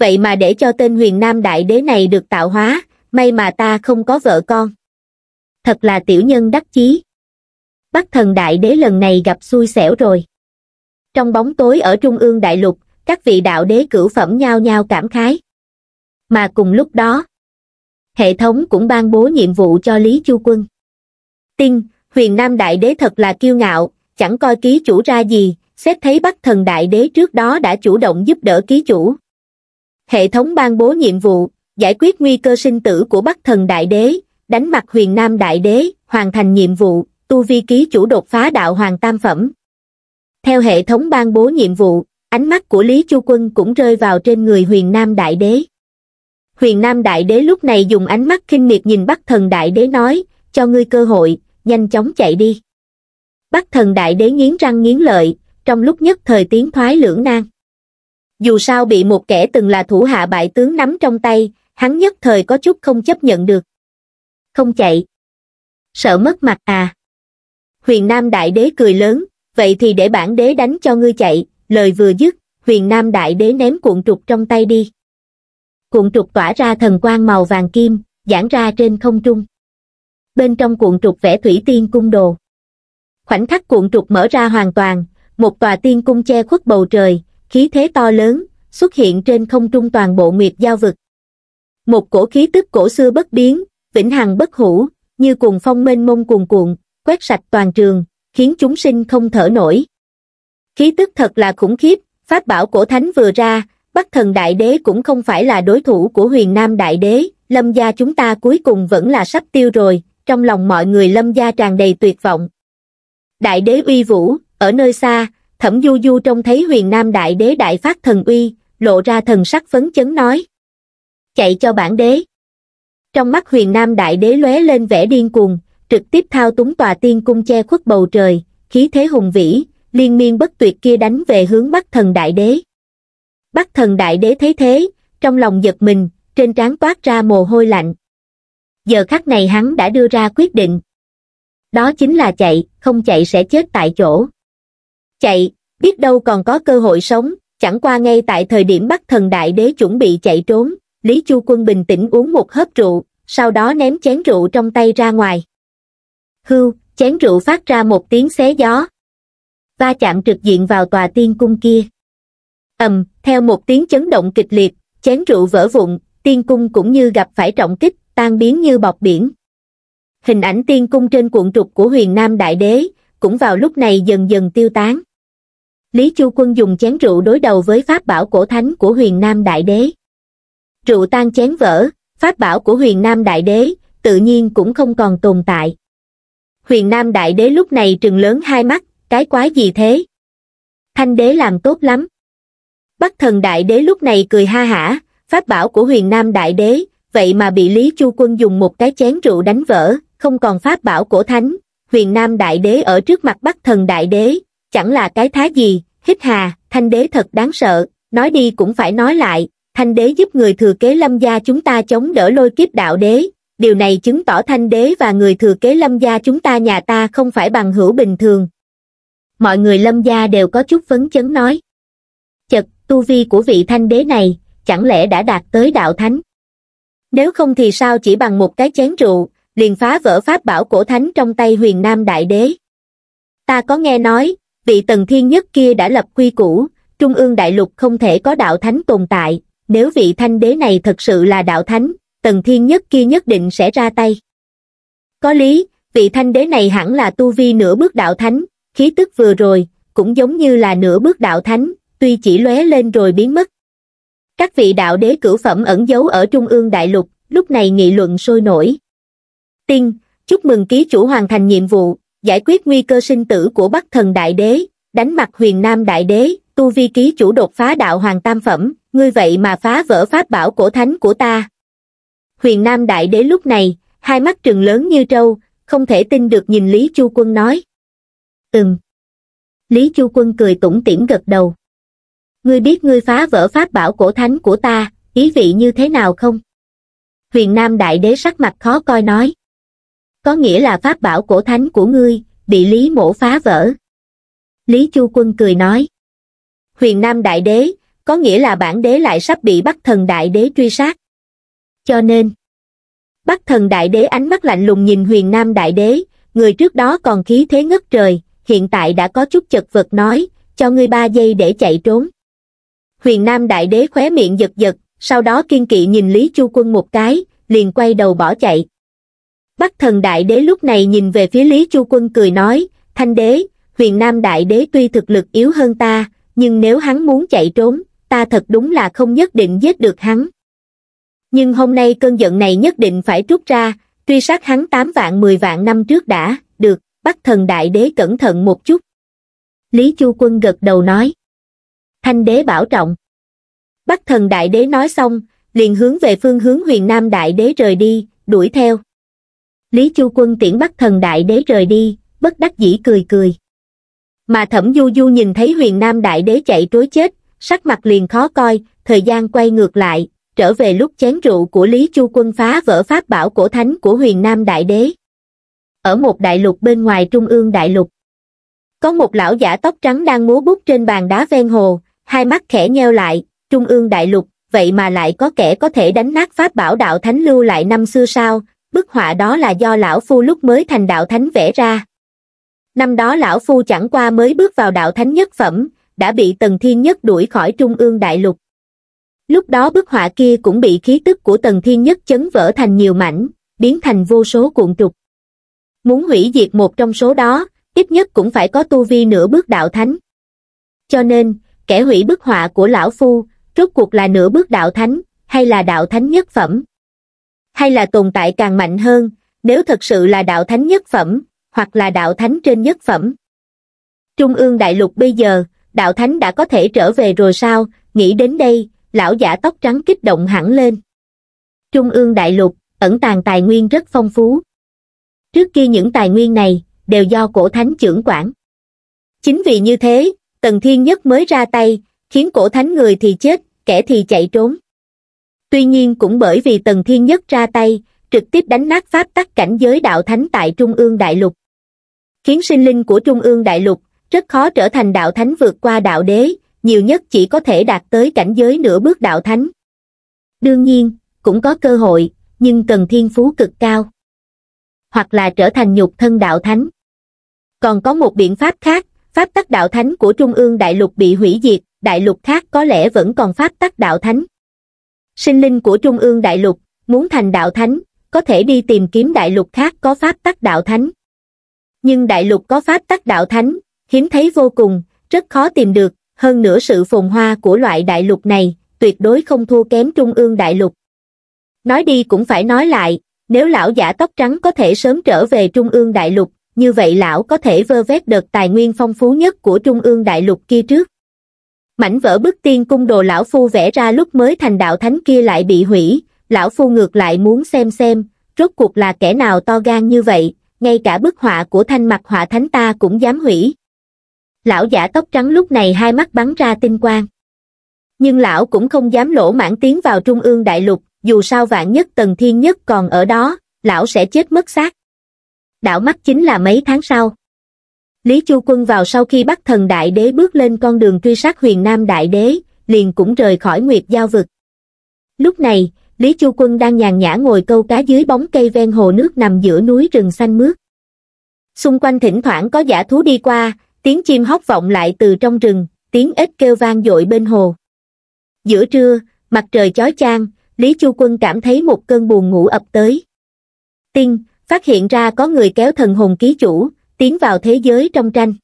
Vậy mà để cho tên huyền nam đại đế này được tạo hóa, may mà ta không có vợ con. Thật là tiểu nhân đắc chí. Bắc thần đại đế lần này gặp xui xẻo rồi. Trong bóng tối ở trung ương đại lục, các vị đạo đế cửu phẩm nhau nhau cảm khái. Mà cùng lúc đó, hệ thống cũng ban bố nhiệm vụ cho Lý Chu Quân. Tin, huyền nam đại đế thật là kiêu ngạo, chẳng coi ký chủ ra gì, xét thấy bắc thần đại đế trước đó đã chủ động giúp đỡ ký chủ hệ thống ban bố nhiệm vụ giải quyết nguy cơ sinh tử của bắc thần đại đế đánh mặt huyền nam đại đế hoàn thành nhiệm vụ tu vi ký chủ đột phá đạo hoàng tam phẩm theo hệ thống ban bố nhiệm vụ ánh mắt của lý chu quân cũng rơi vào trên người huyền nam đại đế huyền nam đại đế lúc này dùng ánh mắt khinh miệt nhìn bắc thần đại đế nói cho ngươi cơ hội nhanh chóng chạy đi bắc thần đại đế nghiến răng nghiến lợi trong lúc nhất thời tiến thoái lưỡng nan. Dù sao bị một kẻ từng là thủ hạ bại tướng nắm trong tay, hắn nhất thời có chút không chấp nhận được. Không chạy. Sợ mất mặt à. Huyền Nam Đại Đế cười lớn, vậy thì để bản đế đánh cho ngươi chạy, lời vừa dứt, huyền Nam Đại Đế ném cuộn trục trong tay đi. Cuộn trục tỏa ra thần quang màu vàng kim, giãn ra trên không trung. Bên trong cuộn trục vẽ thủy tiên cung đồ. Khoảnh khắc cuộn trục mở ra hoàn toàn, một tòa tiên cung che khuất bầu trời, khí thế to lớn, xuất hiện trên không trung toàn bộ nguyệt giao vực. Một cổ khí tức cổ xưa bất biến, vĩnh hằng bất hủ, như cuồng phong mênh mông cuồn cuộn, quét sạch toàn trường, khiến chúng sinh không thở nổi. Khí tức thật là khủng khiếp, pháp bảo cổ thánh vừa ra, Bắc thần đại đế cũng không phải là đối thủ của huyền nam đại đế, lâm gia chúng ta cuối cùng vẫn là sắp tiêu rồi, trong lòng mọi người lâm gia tràn đầy tuyệt vọng. Đại đế uy vũ, ở nơi xa, Thẩm Du Du trông thấy huyền nam đại đế đại phát thần uy, lộ ra thần sắc phấn chấn nói. Chạy cho bản đế. Trong mắt huyền nam đại đế lóe lên vẻ điên cuồng, trực tiếp thao túng tòa tiên cung che khuất bầu trời, khí thế hùng vĩ, liên miên bất tuyệt kia đánh về hướng bắc thần đại đế. Bắc thần đại đế thấy thế, trong lòng giật mình, trên trán toát ra mồ hôi lạnh. Giờ khắc này hắn đã đưa ra quyết định. Đó chính là chạy, không chạy sẽ chết tại chỗ chạy, biết đâu còn có cơ hội sống, chẳng qua ngay tại thời điểm bắt thần đại đế chuẩn bị chạy trốn, Lý Chu Quân bình tĩnh uống một hớp rượu, sau đó ném chén rượu trong tay ra ngoài. Hưu, chén rượu phát ra một tiếng xé gió. Va chạm trực diện vào tòa tiên cung kia. ầm, theo một tiếng chấn động kịch liệt, chén rượu vỡ vụn, tiên cung cũng như gặp phải trọng kích, tan biến như bọt biển. Hình ảnh tiên cung trên cuộn trục của huyền nam đại đế, cũng vào lúc này dần dần tiêu tán. Lý Chu Quân dùng chén rượu đối đầu với pháp bảo cổ thánh của huyền Nam Đại Đế. Rượu tan chén vỡ, pháp bảo của huyền Nam Đại Đế tự nhiên cũng không còn tồn tại. Huyền Nam Đại Đế lúc này trừng lớn hai mắt, cái quái gì thế? Thanh Đế làm tốt lắm. Bắc Thần Đại Đế lúc này cười ha hả, pháp bảo của huyền Nam Đại Đế, vậy mà bị Lý Chu Quân dùng một cái chén rượu đánh vỡ, không còn pháp bảo cổ thánh. Huyền Nam Đại Đế ở trước mặt Bắc Thần Đại Đế, chẳng là cái thá gì, hít hà, thanh đế thật đáng sợ, nói đi cũng phải nói lại, thanh đế giúp người thừa kế lâm gia chúng ta chống đỡ lôi kiếp đạo đế, điều này chứng tỏ thanh đế và người thừa kế lâm gia chúng ta nhà ta không phải bằng hữu bình thường. Mọi người lâm gia đều có chút phấn chấn nói. Chật, tu vi của vị thanh đế này, chẳng lẽ đã đạt tới đạo thánh? Nếu không thì sao chỉ bằng một cái chén rượu, liền phá vỡ pháp bảo cổ thánh trong tay huyền nam đại đế? Ta có nghe nói, vị tần thiên nhất kia đã lập quy củ trung ương đại lục không thể có đạo thánh tồn tại nếu vị thanh đế này thật sự là đạo thánh tần thiên nhất kia nhất định sẽ ra tay có lý vị thanh đế này hẳn là tu vi nửa bước đạo thánh khí tức vừa rồi cũng giống như là nửa bước đạo thánh tuy chỉ lóe lên rồi biến mất các vị đạo đế cửu phẩm ẩn giấu ở trung ương đại lục lúc này nghị luận sôi nổi tiên chúc mừng ký chủ hoàn thành nhiệm vụ giải quyết nguy cơ sinh tử của Bắc Thần Đại Đế, đánh mặt Huyền Nam Đại Đế, tu vi ký chủ đột phá đạo hoàng tam phẩm, ngươi vậy mà phá vỡ pháp bảo cổ thánh của ta. Huyền Nam Đại Đế lúc này, hai mắt trừng lớn như trâu, không thể tin được nhìn Lý Chu Quân nói. Ừm. Lý Chu Quân cười tủm tỉm gật đầu. Ngươi biết ngươi phá vỡ pháp bảo cổ thánh của ta, ý vị như thế nào không? Huyền Nam Đại Đế sắc mặt khó coi nói có nghĩa là pháp bảo cổ thánh của ngươi bị lý mổ phá vỡ lý chu quân cười nói huyền nam đại đế có nghĩa là bản đế lại sắp bị bắc thần đại đế truy sát cho nên bắc thần đại đế ánh mắt lạnh lùng nhìn huyền nam đại đế người trước đó còn khí thế ngất trời hiện tại đã có chút chật vật nói cho ngươi ba giây để chạy trốn huyền nam đại đế khóe miệng giật giật sau đó kiên kỵ nhìn lý chu quân một cái liền quay đầu bỏ chạy bắc thần đại đế lúc này nhìn về phía lý chu quân cười nói thanh đế huyền nam đại đế tuy thực lực yếu hơn ta nhưng nếu hắn muốn chạy trốn ta thật đúng là không nhất định giết được hắn nhưng hôm nay cơn giận này nhất định phải trút ra truy sát hắn tám vạn mười vạn năm trước đã được bắc thần đại đế cẩn thận một chút lý chu quân gật đầu nói thanh đế bảo trọng bắc thần đại đế nói xong liền hướng về phương hướng huyền nam đại đế rời đi đuổi theo lý chu quân tiễn bắt thần đại đế rời đi bất đắc dĩ cười cười mà thẩm du du nhìn thấy huyền nam đại đế chạy trối chết sắc mặt liền khó coi thời gian quay ngược lại trở về lúc chén rượu của lý chu quân phá vỡ pháp bảo cổ thánh của huyền nam đại đế ở một đại lục bên ngoài trung ương đại lục có một lão giả tóc trắng đang múa bút trên bàn đá ven hồ hai mắt khẽ nheo lại trung ương đại lục vậy mà lại có kẻ có thể đánh nát pháp bảo đạo thánh lưu lại năm xưa sao bức họa đó là do lão phu lúc mới thành đạo thánh vẽ ra năm đó lão phu chẳng qua mới bước vào đạo thánh nhất phẩm đã bị tần thiên nhất đuổi khỏi trung ương đại lục lúc đó bức họa kia cũng bị khí tức của tần thiên nhất chấn vỡ thành nhiều mảnh biến thành vô số cuộn trục muốn hủy diệt một trong số đó ít nhất cũng phải có tu vi nửa bước đạo thánh cho nên kẻ hủy bức họa của lão phu rốt cuộc là nửa bước đạo thánh hay là đạo thánh nhất phẩm hay là tồn tại càng mạnh hơn, nếu thật sự là đạo thánh nhất phẩm, hoặc là đạo thánh trên nhất phẩm. Trung ương đại lục bây giờ, đạo thánh đã có thể trở về rồi sao, nghĩ đến đây, lão giả tóc trắng kích động hẳn lên. Trung ương đại lục, ẩn tàng tài nguyên rất phong phú. Trước kia những tài nguyên này, đều do cổ thánh trưởng quản. Chính vì như thế, Tần Thiên Nhất mới ra tay, khiến cổ thánh người thì chết, kẻ thì chạy trốn tuy nhiên cũng bởi vì tần thiên nhất ra tay trực tiếp đánh nát pháp tắc cảnh giới đạo thánh tại trung ương đại lục khiến sinh linh của trung ương đại lục rất khó trở thành đạo thánh vượt qua đạo đế nhiều nhất chỉ có thể đạt tới cảnh giới nửa bước đạo thánh đương nhiên cũng có cơ hội nhưng cần thiên phú cực cao hoặc là trở thành nhục thân đạo thánh còn có một biện pháp khác pháp tắc đạo thánh của trung ương đại lục bị hủy diệt đại lục khác có lẽ vẫn còn pháp tắc đạo thánh sinh linh của Trung ương đại lục, muốn thành đạo thánh, có thể đi tìm kiếm đại lục khác có pháp tắc đạo thánh. Nhưng đại lục có pháp tắc đạo thánh, hiếm thấy vô cùng, rất khó tìm được, hơn nữa sự phồn hoa của loại đại lục này, tuyệt đối không thua kém Trung ương đại lục. Nói đi cũng phải nói lại, nếu lão giả tóc trắng có thể sớm trở về Trung ương đại lục, như vậy lão có thể vơ vét đợt tài nguyên phong phú nhất của Trung ương đại lục kia trước mảnh vỡ bức tiên cung đồ lão phu vẽ ra lúc mới thành đạo thánh kia lại bị hủy, lão phu ngược lại muốn xem xem, rốt cuộc là kẻ nào to gan như vậy, ngay cả bức họa của thanh mặt họa thánh ta cũng dám hủy. Lão giả tóc trắng lúc này hai mắt bắn ra tinh quang. Nhưng lão cũng không dám lỗ mãn tiến vào trung ương đại lục, dù sao vạn nhất tần thiên nhất còn ở đó, lão sẽ chết mất xác. Đảo mắt chính là mấy tháng sau. Lý Chu Quân vào sau khi bắt Thần Đại Đế bước lên con đường truy sát huyền Nam Đại Đế, liền cũng rời khỏi Nguyệt Giao Vực. Lúc này, Lý Chu Quân đang nhàn nhã ngồi câu cá dưới bóng cây ven hồ nước nằm giữa núi rừng xanh mướt. Xung quanh thỉnh thoảng có giả thú đi qua, tiếng chim hót vọng lại từ trong rừng, tiếng ếch kêu vang dội bên hồ. Giữa trưa, mặt trời chói chang, Lý Chu Quân cảm thấy một cơn buồn ngủ ập tới. Tinh phát hiện ra có người kéo thần hồn ký chủ, tiến vào thế giới trong tranh.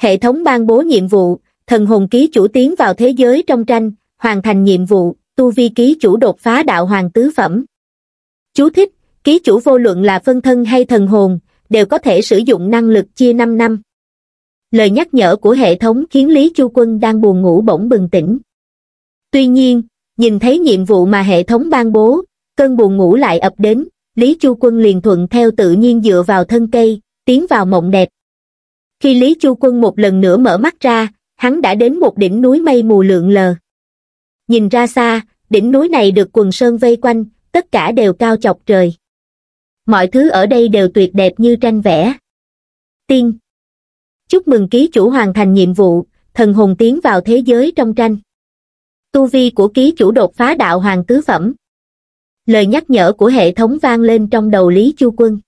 Hệ thống ban bố nhiệm vụ, thần hồn ký chủ tiến vào thế giới trong tranh, hoàn thành nhiệm vụ, tu vi ký chủ đột phá đạo hoàng tứ phẩm. Chú thích, ký chủ vô luận là phân thân hay thần hồn, đều có thể sử dụng năng lực chia 5 năm. Lời nhắc nhở của hệ thống khiến Lý Chu Quân đang buồn ngủ bỗng bừng tỉnh. Tuy nhiên, nhìn thấy nhiệm vụ mà hệ thống ban bố, cơn buồn ngủ lại ập đến, Lý Chu Quân liền thuận theo tự nhiên dựa vào thân cây, tiến vào mộng đẹp. Khi Lý Chu Quân một lần nữa mở mắt ra, hắn đã đến một đỉnh núi mây mù lượn lờ. Nhìn ra xa, đỉnh núi này được quần sơn vây quanh, tất cả đều cao chọc trời. Mọi thứ ở đây đều tuyệt đẹp như tranh vẽ. Tiên Chúc mừng ký chủ hoàn thành nhiệm vụ, thần hồn tiến vào thế giới trong tranh. Tu vi của ký chủ đột phá đạo hoàng tứ phẩm. Lời nhắc nhở của hệ thống vang lên trong đầu Lý Chu Quân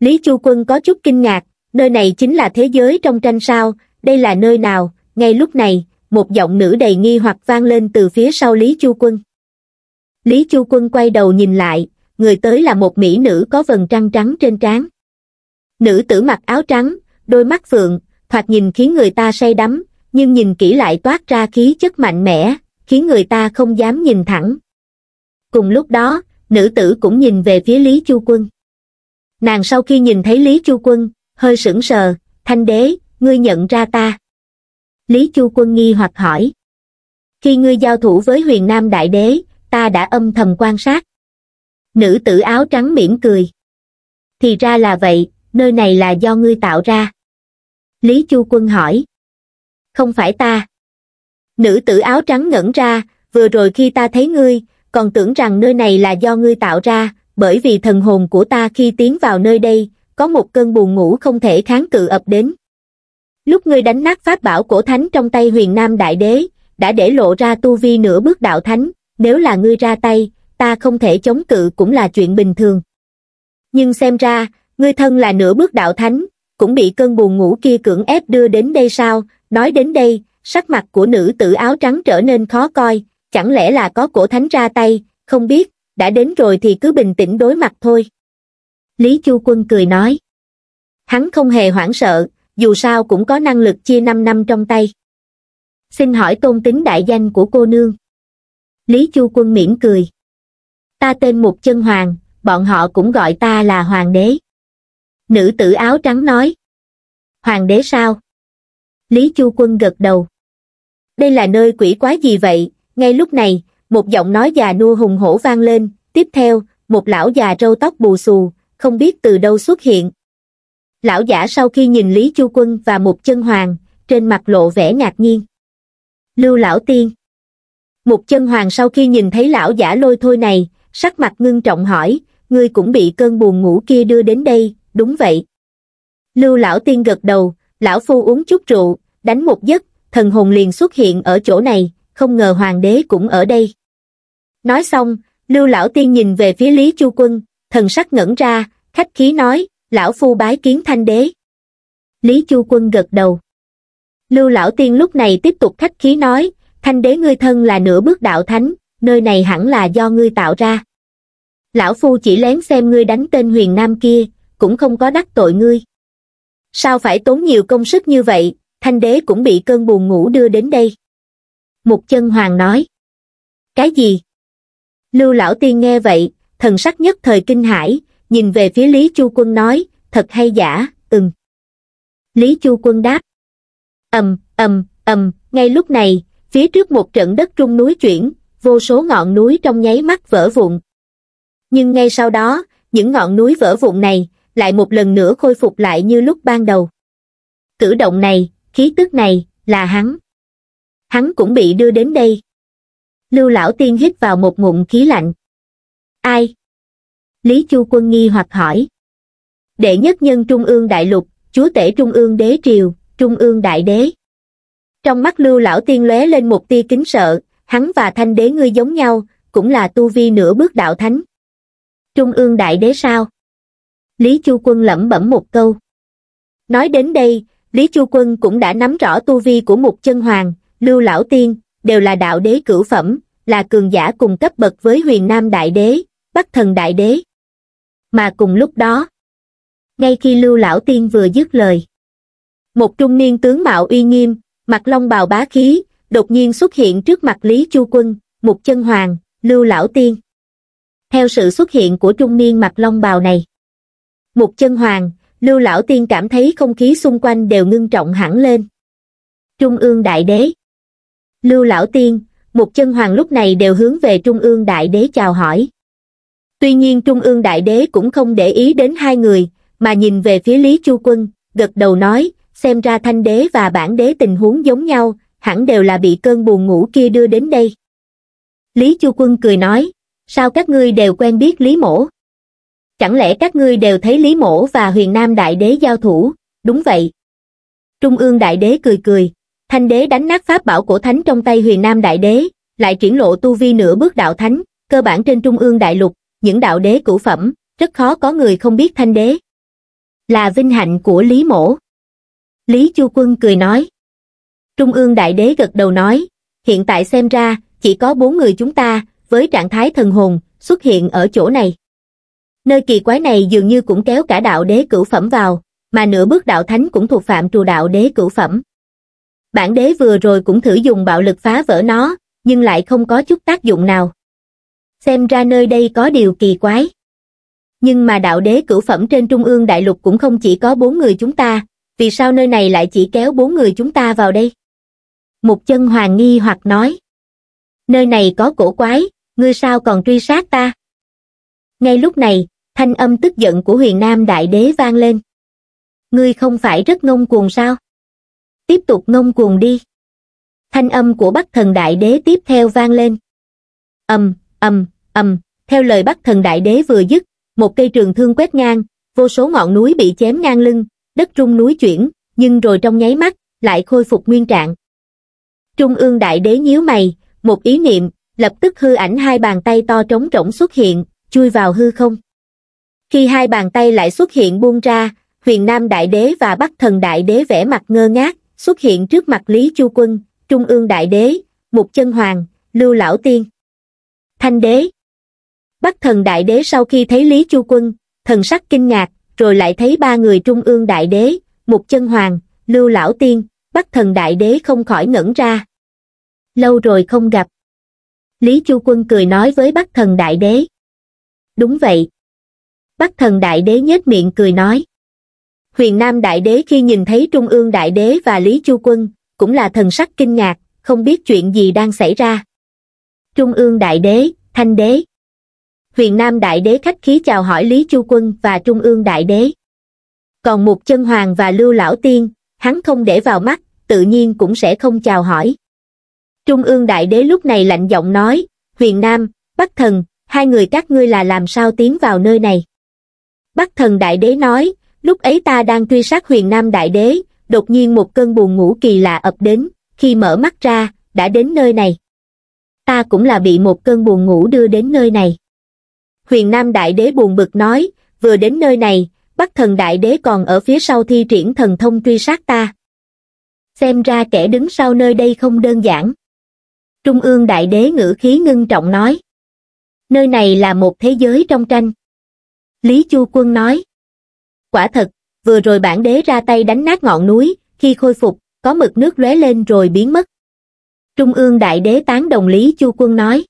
lý chu quân có chút kinh ngạc nơi này chính là thế giới trong tranh sao đây là nơi nào ngay lúc này một giọng nữ đầy nghi hoặc vang lên từ phía sau lý chu quân lý chu quân quay đầu nhìn lại người tới là một mỹ nữ có vần trăng trắng trên trán nữ tử mặc áo trắng đôi mắt phượng thoạt nhìn khiến người ta say đắm nhưng nhìn kỹ lại toát ra khí chất mạnh mẽ khiến người ta không dám nhìn thẳng cùng lúc đó nữ tử cũng nhìn về phía lý chu quân Nàng sau khi nhìn thấy Lý Chu Quân, hơi sững sờ, thanh đế, ngươi nhận ra ta. Lý Chu Quân nghi hoặc hỏi. Khi ngươi giao thủ với huyền nam đại đế, ta đã âm thầm quan sát. Nữ tử áo trắng mỉm cười. Thì ra là vậy, nơi này là do ngươi tạo ra. Lý Chu Quân hỏi. Không phải ta. Nữ tử áo trắng ngẩn ra, vừa rồi khi ta thấy ngươi, còn tưởng rằng nơi này là do ngươi tạo ra, bởi vì thần hồn của ta khi tiến vào nơi đây, có một cơn buồn ngủ không thể kháng cự ập đến. Lúc ngươi đánh nát pháp bảo cổ thánh trong tay huyền nam đại đế, đã để lộ ra tu vi nửa bước đạo thánh, nếu là ngươi ra tay, ta không thể chống cự cũng là chuyện bình thường. Nhưng xem ra, ngươi thân là nửa bước đạo thánh, cũng bị cơn buồn ngủ kia cưỡng ép đưa đến đây sao, nói đến đây, sắc mặt của nữ tử áo trắng trở nên khó coi, chẳng lẽ là có cổ thánh ra tay, không biết, đã đến rồi thì cứ bình tĩnh đối mặt thôi. Lý Chu Quân cười nói. Hắn không hề hoảng sợ, dù sao cũng có năng lực chia 5 năm trong tay. Xin hỏi tôn tính đại danh của cô nương. Lý Chu Quân mỉm cười. Ta tên Mục Chân Hoàng, bọn họ cũng gọi ta là Hoàng đế. Nữ tử áo trắng nói. Hoàng đế sao? Lý Chu Quân gật đầu. Đây là nơi quỷ quái gì vậy? Ngay lúc này, một giọng nói già nua hùng hổ vang lên tiếp theo một lão già râu tóc bù xù không biết từ đâu xuất hiện lão giả sau khi nhìn lý chu quân và một chân hoàng trên mặt lộ vẻ ngạc nhiên lưu lão tiên một chân hoàng sau khi nhìn thấy lão giả lôi thôi này sắc mặt ngưng trọng hỏi ngươi cũng bị cơn buồn ngủ kia đưa đến đây đúng vậy lưu lão tiên gật đầu lão phu uống chút rượu đánh một giấc thần hồn liền xuất hiện ở chỗ này không ngờ hoàng đế cũng ở đây Nói xong, lưu lão tiên nhìn về phía Lý Chu Quân, thần sắc ngẩn ra, khách khí nói, lão phu bái kiến thanh đế. Lý Chu Quân gật đầu. Lưu lão tiên lúc này tiếp tục khách khí nói, thanh đế ngươi thân là nửa bước đạo thánh, nơi này hẳn là do ngươi tạo ra. Lão phu chỉ lén xem ngươi đánh tên huyền nam kia, cũng không có đắc tội ngươi. Sao phải tốn nhiều công sức như vậy, thanh đế cũng bị cơn buồn ngủ đưa đến đây. Mục chân hoàng nói. Cái gì? Lưu Lão Tiên nghe vậy, thần sắc nhất thời kinh hãi, nhìn về phía Lý Chu Quân nói, thật hay giả, ừm. Lý Chu Quân đáp, ầm, ầm, ầm, ngay lúc này, phía trước một trận đất trung núi chuyển, vô số ngọn núi trong nháy mắt vỡ vụn. Nhưng ngay sau đó, những ngọn núi vỡ vụn này, lại một lần nữa khôi phục lại như lúc ban đầu. Cử động này, khí tức này, là hắn. Hắn cũng bị đưa đến đây lưu lão tiên hít vào một ngụm khí lạnh ai lý chu quân nghi hoặc hỏi đệ nhất nhân trung ương đại lục chúa tể trung ương đế triều trung ương đại đế trong mắt lưu lão tiên lóe lên một tia kính sợ hắn và thanh đế ngươi giống nhau cũng là tu vi nửa bước đạo thánh trung ương đại đế sao lý chu quân lẩm bẩm một câu nói đến đây lý chu quân cũng đã nắm rõ tu vi của một chân hoàng lưu lão tiên đều là đạo đế cửu phẩm, là cường giả cùng cấp bậc với huyền nam đại đế, bắc thần đại đế. Mà cùng lúc đó, ngay khi lưu lão tiên vừa dứt lời, một trung niên tướng mạo uy nghiêm, mặt long bào bá khí, đột nhiên xuất hiện trước mặt Lý Chu Quân, Mục Chân Hoàng, Lưu Lão Tiên. Theo sự xuất hiện của trung niên mặt long bào này, Mục Chân Hoàng, Lưu Lão Tiên cảm thấy không khí xung quanh đều ngưng trọng hẳn lên. Trung ương Đại Đế Lưu Lão Tiên, một chân hoàng lúc này đều hướng về Trung ương Đại Đế chào hỏi. Tuy nhiên Trung ương Đại Đế cũng không để ý đến hai người, mà nhìn về phía Lý Chu Quân, gật đầu nói, xem ra Thanh Đế và Bản Đế tình huống giống nhau, hẳn đều là bị cơn buồn ngủ kia đưa đến đây. Lý Chu Quân cười nói, sao các ngươi đều quen biết Lý Mổ? Chẳng lẽ các ngươi đều thấy Lý Mổ và Huyền Nam Đại Đế giao thủ, đúng vậy? Trung ương Đại Đế cười cười, thanh đế đánh nát pháp bảo của thánh trong tay huyền nam đại đế lại triển lộ tu vi nửa bước đạo thánh cơ bản trên trung ương đại lục những đạo đế cửu phẩm rất khó có người không biết thanh đế là vinh hạnh của lý mổ lý chu quân cười nói trung ương đại đế gật đầu nói hiện tại xem ra chỉ có bốn người chúng ta với trạng thái thần hồn xuất hiện ở chỗ này nơi kỳ quái này dường như cũng kéo cả đạo đế cửu phẩm vào mà nửa bước đạo thánh cũng thuộc phạm trù đạo đế cửu phẩm bản đế vừa rồi cũng thử dùng bạo lực phá vỡ nó, nhưng lại không có chút tác dụng nào. Xem ra nơi đây có điều kỳ quái. Nhưng mà đạo đế cửu phẩm trên trung ương đại lục cũng không chỉ có bốn người chúng ta, vì sao nơi này lại chỉ kéo bốn người chúng ta vào đây? Một chân hoàng nghi hoặc nói. Nơi này có cổ quái, ngươi sao còn truy sát ta? Ngay lúc này, thanh âm tức giận của huyền nam đại đế vang lên. Ngươi không phải rất ngông cuồng sao? tiếp tục ngông cuồng đi thanh âm của bắc thần đại đế tiếp theo vang lên ầm ầm ầm theo lời bắc thần đại đế vừa dứt một cây trường thương quét ngang vô số ngọn núi bị chém ngang lưng đất trung núi chuyển nhưng rồi trong nháy mắt lại khôi phục nguyên trạng trung ương đại đế nhíu mày một ý niệm lập tức hư ảnh hai bàn tay to trống rỗng xuất hiện chui vào hư không khi hai bàn tay lại xuất hiện buông ra huyền nam đại đế và bắc thần đại đế vẻ mặt ngơ ngác xuất hiện trước mặt Lý Chu Quân, Trung ương Đại Đế, Mục Chân Hoàng, Lưu Lão Tiên. Thanh Đế Bắc thần Đại Đế sau khi thấy Lý Chu Quân, thần sắc kinh ngạc, rồi lại thấy ba người Trung ương Đại Đế, Mục Chân Hoàng, Lưu Lão Tiên, Bắc thần Đại Đế không khỏi ngẩn ra. Lâu rồi không gặp. Lý Chu Quân cười nói với Bắc thần Đại Đế. Đúng vậy. Bắc thần Đại Đế nhếch miệng cười nói. Huyền Nam Đại Đế khi nhìn thấy Trung ương Đại Đế và Lý Chu Quân, cũng là thần sắc kinh ngạc, không biết chuyện gì đang xảy ra. Trung ương Đại Đế, Thanh Đế Huyền Nam Đại Đế khách khí chào hỏi Lý Chu Quân và Trung ương Đại Đế. Còn Mục Chân Hoàng và Lưu Lão Tiên, hắn không để vào mắt, tự nhiên cũng sẽ không chào hỏi. Trung ương Đại Đế lúc này lạnh giọng nói, Huyền Nam, Bắc Thần, hai người các ngươi là làm sao tiến vào nơi này? Bắc Thần Đại Đế nói, Lúc ấy ta đang truy sát huyền nam đại đế, đột nhiên một cơn buồn ngủ kỳ lạ ập đến, khi mở mắt ra, đã đến nơi này. Ta cũng là bị một cơn buồn ngủ đưa đến nơi này. Huyền nam đại đế buồn bực nói, vừa đến nơi này, bắc thần đại đế còn ở phía sau thi triển thần thông truy sát ta. Xem ra kẻ đứng sau nơi đây không đơn giản. Trung ương đại đế ngữ khí ngưng trọng nói. Nơi này là một thế giới trong tranh. Lý Chu Quân nói. Quả thật, vừa rồi bản đế ra tay đánh nát ngọn núi, khi khôi phục, có mực nước lóe lên rồi biến mất. Trung ương đại đế tán đồng lý Chu Quân nói.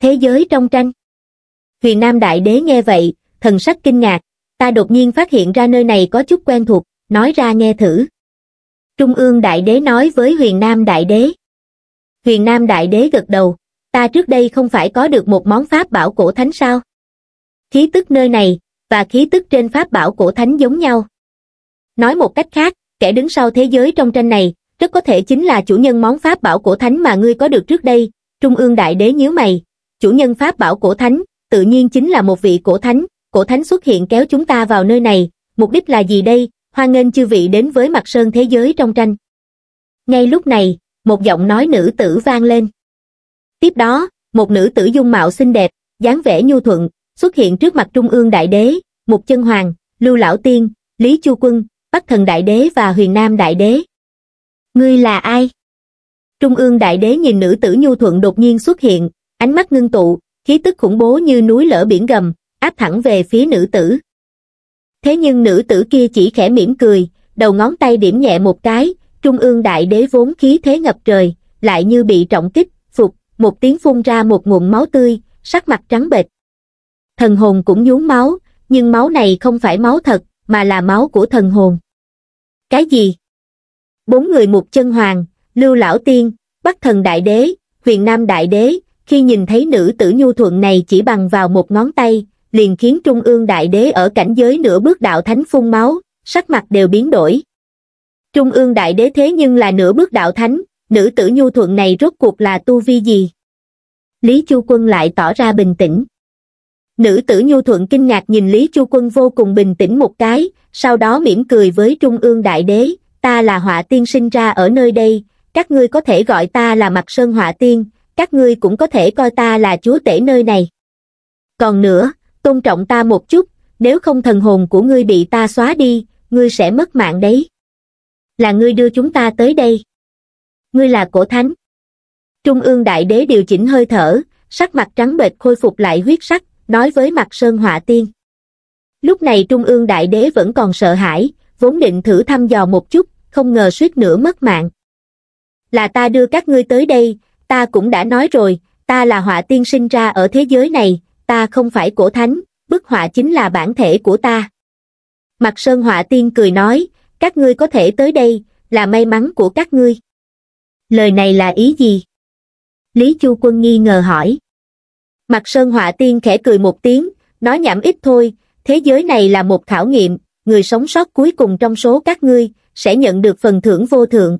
Thế giới trong tranh. Huyền Nam đại đế nghe vậy, thần sắc kinh ngạc, ta đột nhiên phát hiện ra nơi này có chút quen thuộc, nói ra nghe thử. Trung ương đại đế nói với huyền Nam đại đế. Huyền Nam đại đế gật đầu, ta trước đây không phải có được một món pháp bảo cổ thánh sao? Khí tức nơi này, và khí tức trên pháp bảo cổ thánh giống nhau. Nói một cách khác, kẻ đứng sau thế giới trong tranh này, rất có thể chính là chủ nhân món pháp bảo cổ thánh mà ngươi có được trước đây, Trung ương đại đế nhíu mày, chủ nhân pháp bảo cổ thánh, tự nhiên chính là một vị cổ thánh, cổ thánh xuất hiện kéo chúng ta vào nơi này, mục đích là gì đây, hoan nghênh chư vị đến với mặt sơn thế giới trong tranh. Ngay lúc này, một giọng nói nữ tử vang lên. Tiếp đó, một nữ tử dung mạo xinh đẹp, dáng vẻ nhu thuận, xuất hiện trước mặt Trung ương Đại Đế, Mục Chân Hoàng, Lưu Lão Tiên, Lý Chu Quân, Bắc Thần Đại Đế và Huyền Nam Đại Đế. Ngươi là ai? Trung ương Đại Đế nhìn nữ tử Nhu Thuận đột nhiên xuất hiện, ánh mắt ngưng tụ, khí tức khủng bố như núi lở biển gầm, áp thẳng về phía nữ tử. Thế nhưng nữ tử kia chỉ khẽ mỉm cười, đầu ngón tay điểm nhẹ một cái, Trung ương Đại Đế vốn khí thế ngập trời, lại như bị trọng kích, phục, một tiếng phun ra một nguồn máu tươi, sắc mặt trắng bệch thần hồn cũng nhuốm máu, nhưng máu này không phải máu thật, mà là máu của thần hồn. Cái gì? Bốn người một chân hoàng, lưu lão tiên, bắc thần đại đế, huyền nam đại đế, khi nhìn thấy nữ tử nhu thuận này chỉ bằng vào một ngón tay, liền khiến trung ương đại đế ở cảnh giới nửa bước đạo thánh phun máu, sắc mặt đều biến đổi. Trung ương đại đế thế nhưng là nửa bước đạo thánh, nữ tử nhu thuận này rốt cuộc là tu vi gì? Lý Chu Quân lại tỏ ra bình tĩnh nữ tử nhu thuận kinh ngạc nhìn lý chu quân vô cùng bình tĩnh một cái sau đó mỉm cười với trung ương đại đế ta là họa tiên sinh ra ở nơi đây các ngươi có thể gọi ta là mặt sơn họa tiên các ngươi cũng có thể coi ta là chúa tể nơi này còn nữa tôn trọng ta một chút nếu không thần hồn của ngươi bị ta xóa đi ngươi sẽ mất mạng đấy là ngươi đưa chúng ta tới đây ngươi là cổ thánh trung ương đại đế điều chỉnh hơi thở sắc mặt trắng bệch khôi phục lại huyết sắc nói với mặt sơn họa tiên. Lúc này Trung ương Đại Đế vẫn còn sợ hãi, vốn định thử thăm dò một chút, không ngờ suýt nữa mất mạng. Là ta đưa các ngươi tới đây, ta cũng đã nói rồi, ta là họa tiên sinh ra ở thế giới này, ta không phải cổ thánh, bức họa chính là bản thể của ta. Mặt sơn họa tiên cười nói, các ngươi có thể tới đây, là may mắn của các ngươi. Lời này là ý gì? Lý Chu Quân nghi ngờ hỏi. Mặt sơn họa tiên khẽ cười một tiếng, nói nhảm ít thôi, thế giới này là một khảo nghiệm, người sống sót cuối cùng trong số các ngươi, sẽ nhận được phần thưởng vô thượng.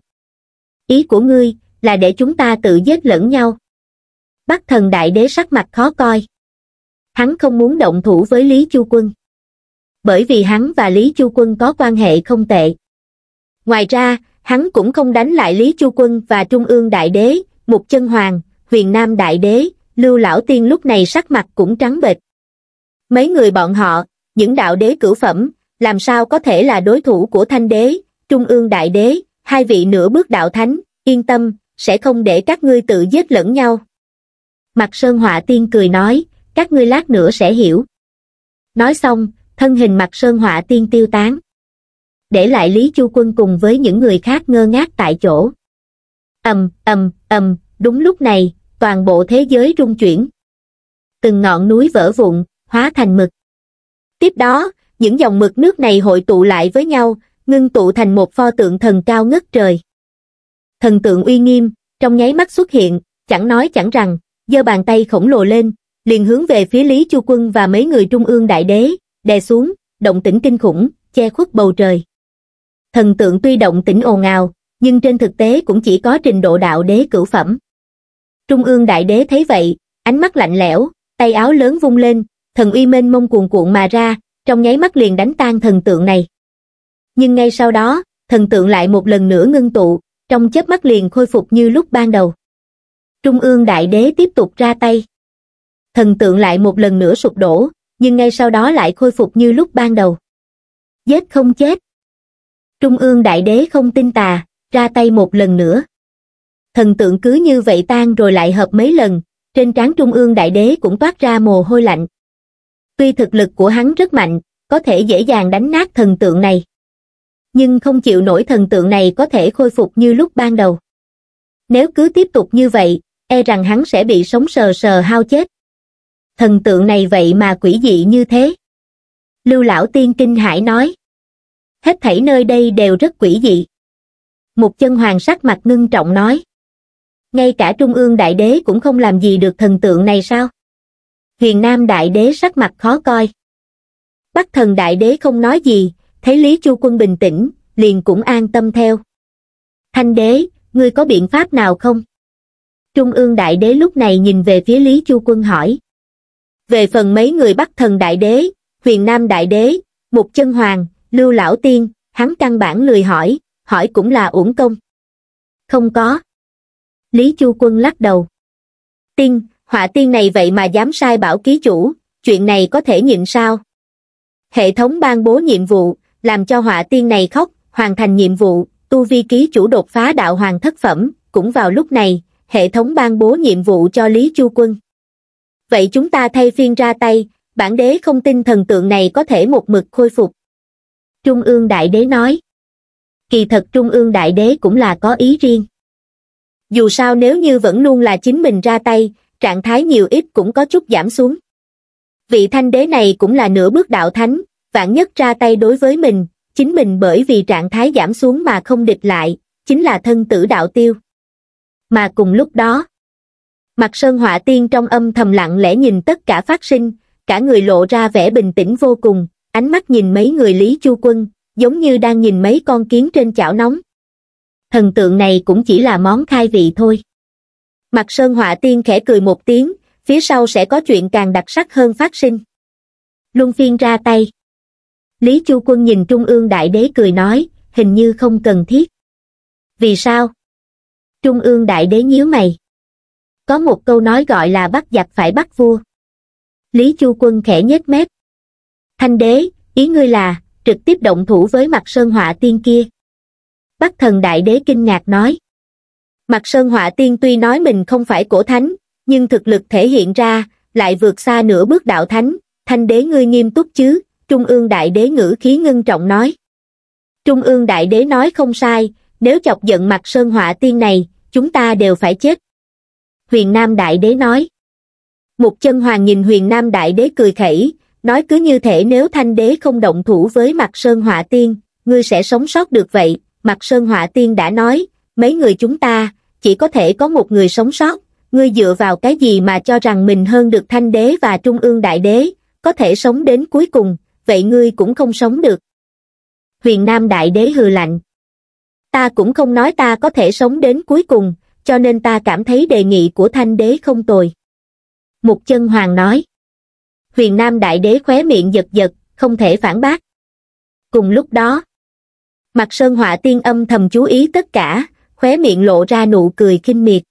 Ý của ngươi, là để chúng ta tự giết lẫn nhau. Bắc thần đại đế sắc mặt khó coi. Hắn không muốn động thủ với Lý Chu Quân. Bởi vì hắn và Lý Chu Quân có quan hệ không tệ. Ngoài ra, hắn cũng không đánh lại Lý Chu Quân và Trung ương Đại Đế, Mục Chân Hoàng, Huyền Nam Đại Đế, Lưu Lão Tiên lúc này sắc mặt cũng trắng bệch. Mấy người bọn họ, những đạo đế cửu phẩm, làm sao có thể là đối thủ của thanh đế, trung ương đại đế, hai vị nửa bước đạo thánh, yên tâm, sẽ không để các ngươi tự giết lẫn nhau. Mặt Sơn Họa Tiên cười nói, các ngươi lát nữa sẽ hiểu. Nói xong, thân hình Mặt Sơn Họa Tiên tiêu tán. Để lại Lý Chu Quân cùng với những người khác ngơ ngác tại chỗ. ầm ầm ầm, đúng lúc này, toàn bộ thế giới rung chuyển. Từng ngọn núi vỡ vụn, hóa thành mực. Tiếp đó, những dòng mực nước này hội tụ lại với nhau, ngưng tụ thành một pho tượng thần cao ngất trời. Thần tượng uy nghiêm, trong nháy mắt xuất hiện, chẳng nói chẳng rằng, giơ bàn tay khổng lồ lên, liền hướng về phía Lý Chu Quân và mấy người trung ương đại đế, đè xuống, động tĩnh kinh khủng, che khuất bầu trời. Thần tượng tuy động tĩnh ồn ào, nhưng trên thực tế cũng chỉ có trình độ đạo đế cửu phẩm. Trung ương đại đế thấy vậy, ánh mắt lạnh lẽo, tay áo lớn vung lên, thần uy mênh mông cuồn cuộn mà ra, trong nháy mắt liền đánh tan thần tượng này. Nhưng ngay sau đó, thần tượng lại một lần nữa ngưng tụ, trong chớp mắt liền khôi phục như lúc ban đầu. Trung ương đại đế tiếp tục ra tay. Thần tượng lại một lần nữa sụp đổ, nhưng ngay sau đó lại khôi phục như lúc ban đầu. Giết không chết. Trung ương đại đế không tin tà, ra tay một lần nữa thần tượng cứ như vậy tan rồi lại hợp mấy lần, trên trán trung ương đại đế cũng toát ra mồ hôi lạnh. Tuy thực lực của hắn rất mạnh, có thể dễ dàng đánh nát thần tượng này. Nhưng không chịu nổi thần tượng này có thể khôi phục như lúc ban đầu. Nếu cứ tiếp tục như vậy, e rằng hắn sẽ bị sống sờ sờ hao chết. Thần tượng này vậy mà quỷ dị như thế. Lưu lão tiên kinh hải nói. Hết thảy nơi đây đều rất quỷ dị. Một chân hoàng sắc mặt ngưng trọng nói ngay cả trung ương đại đế cũng không làm gì được thần tượng này sao? Huyền Nam đại đế sắc mặt khó coi. Bắc thần đại đế không nói gì, thấy Lý Chu Quân bình tĩnh, liền cũng an tâm theo. Thanh đế, ngươi có biện pháp nào không? Trung ương đại đế lúc này nhìn về phía Lý Chu Quân hỏi. Về phần mấy người Bắc thần đại đế, huyền Nam đại đế, Mục chân hoàng, lưu lão tiên, hắn căn bản lười hỏi, hỏi cũng là uổng công. Không có. Lý Chu Quân lắc đầu. Tiên, họa tiên này vậy mà dám sai bảo ký chủ, chuyện này có thể nhịn sao? Hệ thống ban bố nhiệm vụ, làm cho họa tiên này khóc, hoàn thành nhiệm vụ, tu vi ký chủ đột phá đạo hoàng thất phẩm, cũng vào lúc này, hệ thống ban bố nhiệm vụ cho Lý Chu Quân. Vậy chúng ta thay phiên ra tay, bản đế không tin thần tượng này có thể một mực khôi phục. Trung ương đại đế nói. Kỳ thật Trung ương đại đế cũng là có ý riêng dù sao nếu như vẫn luôn là chính mình ra tay, trạng thái nhiều ít cũng có chút giảm xuống. Vị thanh đế này cũng là nửa bước đạo thánh, vạn nhất ra tay đối với mình, chính mình bởi vì trạng thái giảm xuống mà không địch lại, chính là thân tử đạo tiêu. Mà cùng lúc đó, mặt sơn họa tiên trong âm thầm lặng lẽ nhìn tất cả phát sinh, cả người lộ ra vẻ bình tĩnh vô cùng, ánh mắt nhìn mấy người Lý Chu Quân, giống như đang nhìn mấy con kiến trên chảo nóng thần tượng này cũng chỉ là món khai vị thôi mặt sơn họa tiên khẽ cười một tiếng phía sau sẽ có chuyện càng đặc sắc hơn phát sinh luân phiên ra tay lý chu quân nhìn trung ương đại đế cười nói hình như không cần thiết vì sao trung ương đại đế nhíu mày có một câu nói gọi là bắt giặc phải bắt vua lý chu quân khẽ nhếch mép thanh đế ý ngươi là trực tiếp động thủ với mặt sơn họa tiên kia bắc thần đại đế kinh ngạc nói mặt sơn họa tiên tuy nói mình không phải cổ thánh nhưng thực lực thể hiện ra lại vượt xa nửa bước đạo thánh thanh đế ngươi nghiêm túc chứ trung ương đại đế ngữ khí ngưng trọng nói trung ương đại đế nói không sai nếu chọc giận mặt sơn họa tiên này chúng ta đều phải chết huyền nam đại đế nói một chân hoàng nhìn huyền nam đại đế cười khẩy nói cứ như thể nếu thanh đế không động thủ với mặt sơn họa tiên ngươi sẽ sống sót được vậy Mặt Sơn Họa Tiên đã nói, mấy người chúng ta, chỉ có thể có một người sống sót, ngươi dựa vào cái gì mà cho rằng mình hơn được thanh đế và trung ương đại đế, có thể sống đến cuối cùng, vậy ngươi cũng không sống được. Huyền Nam đại đế hừ lạnh. Ta cũng không nói ta có thể sống đến cuối cùng, cho nên ta cảm thấy đề nghị của thanh đế không tồi. Mục chân hoàng nói. Huyền Nam đại đế khóe miệng giật giật, không thể phản bác. Cùng lúc đó, mặt sơn họa tiên âm thầm chú ý tất cả khóe miệng lộ ra nụ cười kinh miệt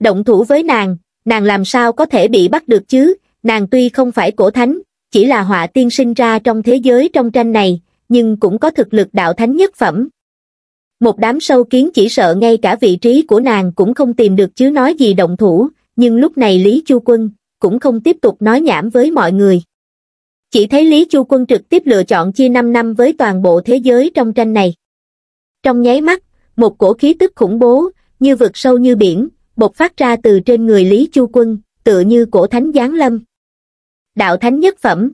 động thủ với nàng nàng làm sao có thể bị bắt được chứ nàng tuy không phải cổ thánh chỉ là họa tiên sinh ra trong thế giới trong tranh này nhưng cũng có thực lực đạo thánh nhất phẩm một đám sâu kiến chỉ sợ ngay cả vị trí của nàng cũng không tìm được chứ nói gì động thủ nhưng lúc này lý chu quân cũng không tiếp tục nói nhảm với mọi người chỉ thấy Lý Chu Quân trực tiếp lựa chọn chia 5 năm với toàn bộ thế giới trong tranh này. Trong nháy mắt, một cổ khí tức khủng bố, như vực sâu như biển, bộc phát ra từ trên người Lý Chu Quân, tựa như cổ thánh giáng lâm. Đạo thánh nhất phẩm.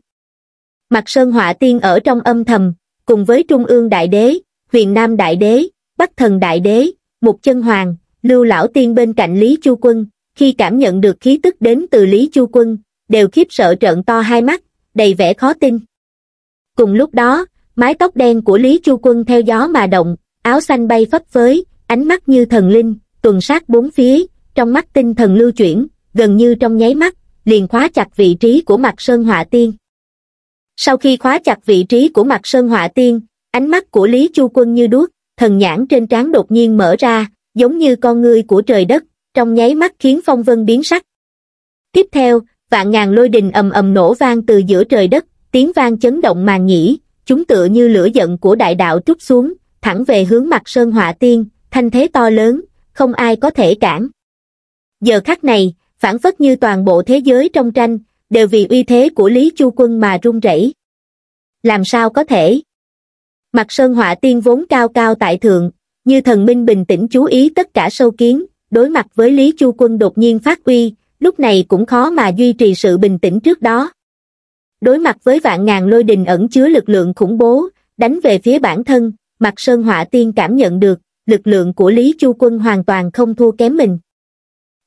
Mặt Sơn Họa Tiên ở trong âm thầm, cùng với Trung ương Đại Đế, Huyền Nam Đại Đế, Bắc Thần Đại Đế, Mục Chân Hoàng, Lưu Lão Tiên bên cạnh Lý Chu Quân, khi cảm nhận được khí tức đến từ Lý Chu Quân, đều khiếp sợ trợn to hai mắt, đầy vẻ khó tin cùng lúc đó mái tóc đen của lý chu quân theo gió mà động áo xanh bay phấp phới ánh mắt như thần linh tuần sát bốn phía trong mắt tinh thần lưu chuyển gần như trong nháy mắt liền khóa chặt vị trí của mặt sơn họa tiên sau khi khóa chặt vị trí của mặt sơn họa tiên ánh mắt của lý chu quân như đuốc thần nhãn trên trán đột nhiên mở ra giống như con ngươi của trời đất trong nháy mắt khiến phong vân biến sắc tiếp theo vạn ngàn lôi đình ầm ầm nổ vang từ giữa trời đất, tiếng vang chấn động màn nhĩ, chúng tựa như lửa giận của đại đạo trút xuống, thẳng về hướng mặt Sơn Họa Tiên, thanh thế to lớn, không ai có thể cản. Giờ khắc này, phản phất như toàn bộ thế giới trong tranh, đều vì uy thế của Lý Chu Quân mà run rẩy. Làm sao có thể? Mặt Sơn Họa Tiên vốn cao cao tại thượng, như thần minh bình tĩnh chú ý tất cả sâu kiến, đối mặt với Lý Chu Quân đột nhiên phát uy, lúc này cũng khó mà duy trì sự bình tĩnh trước đó. Đối mặt với vạn ngàn lôi đình ẩn chứa lực lượng khủng bố, đánh về phía bản thân, mặt Sơn Họa Tiên cảm nhận được, lực lượng của Lý Chu Quân hoàn toàn không thua kém mình.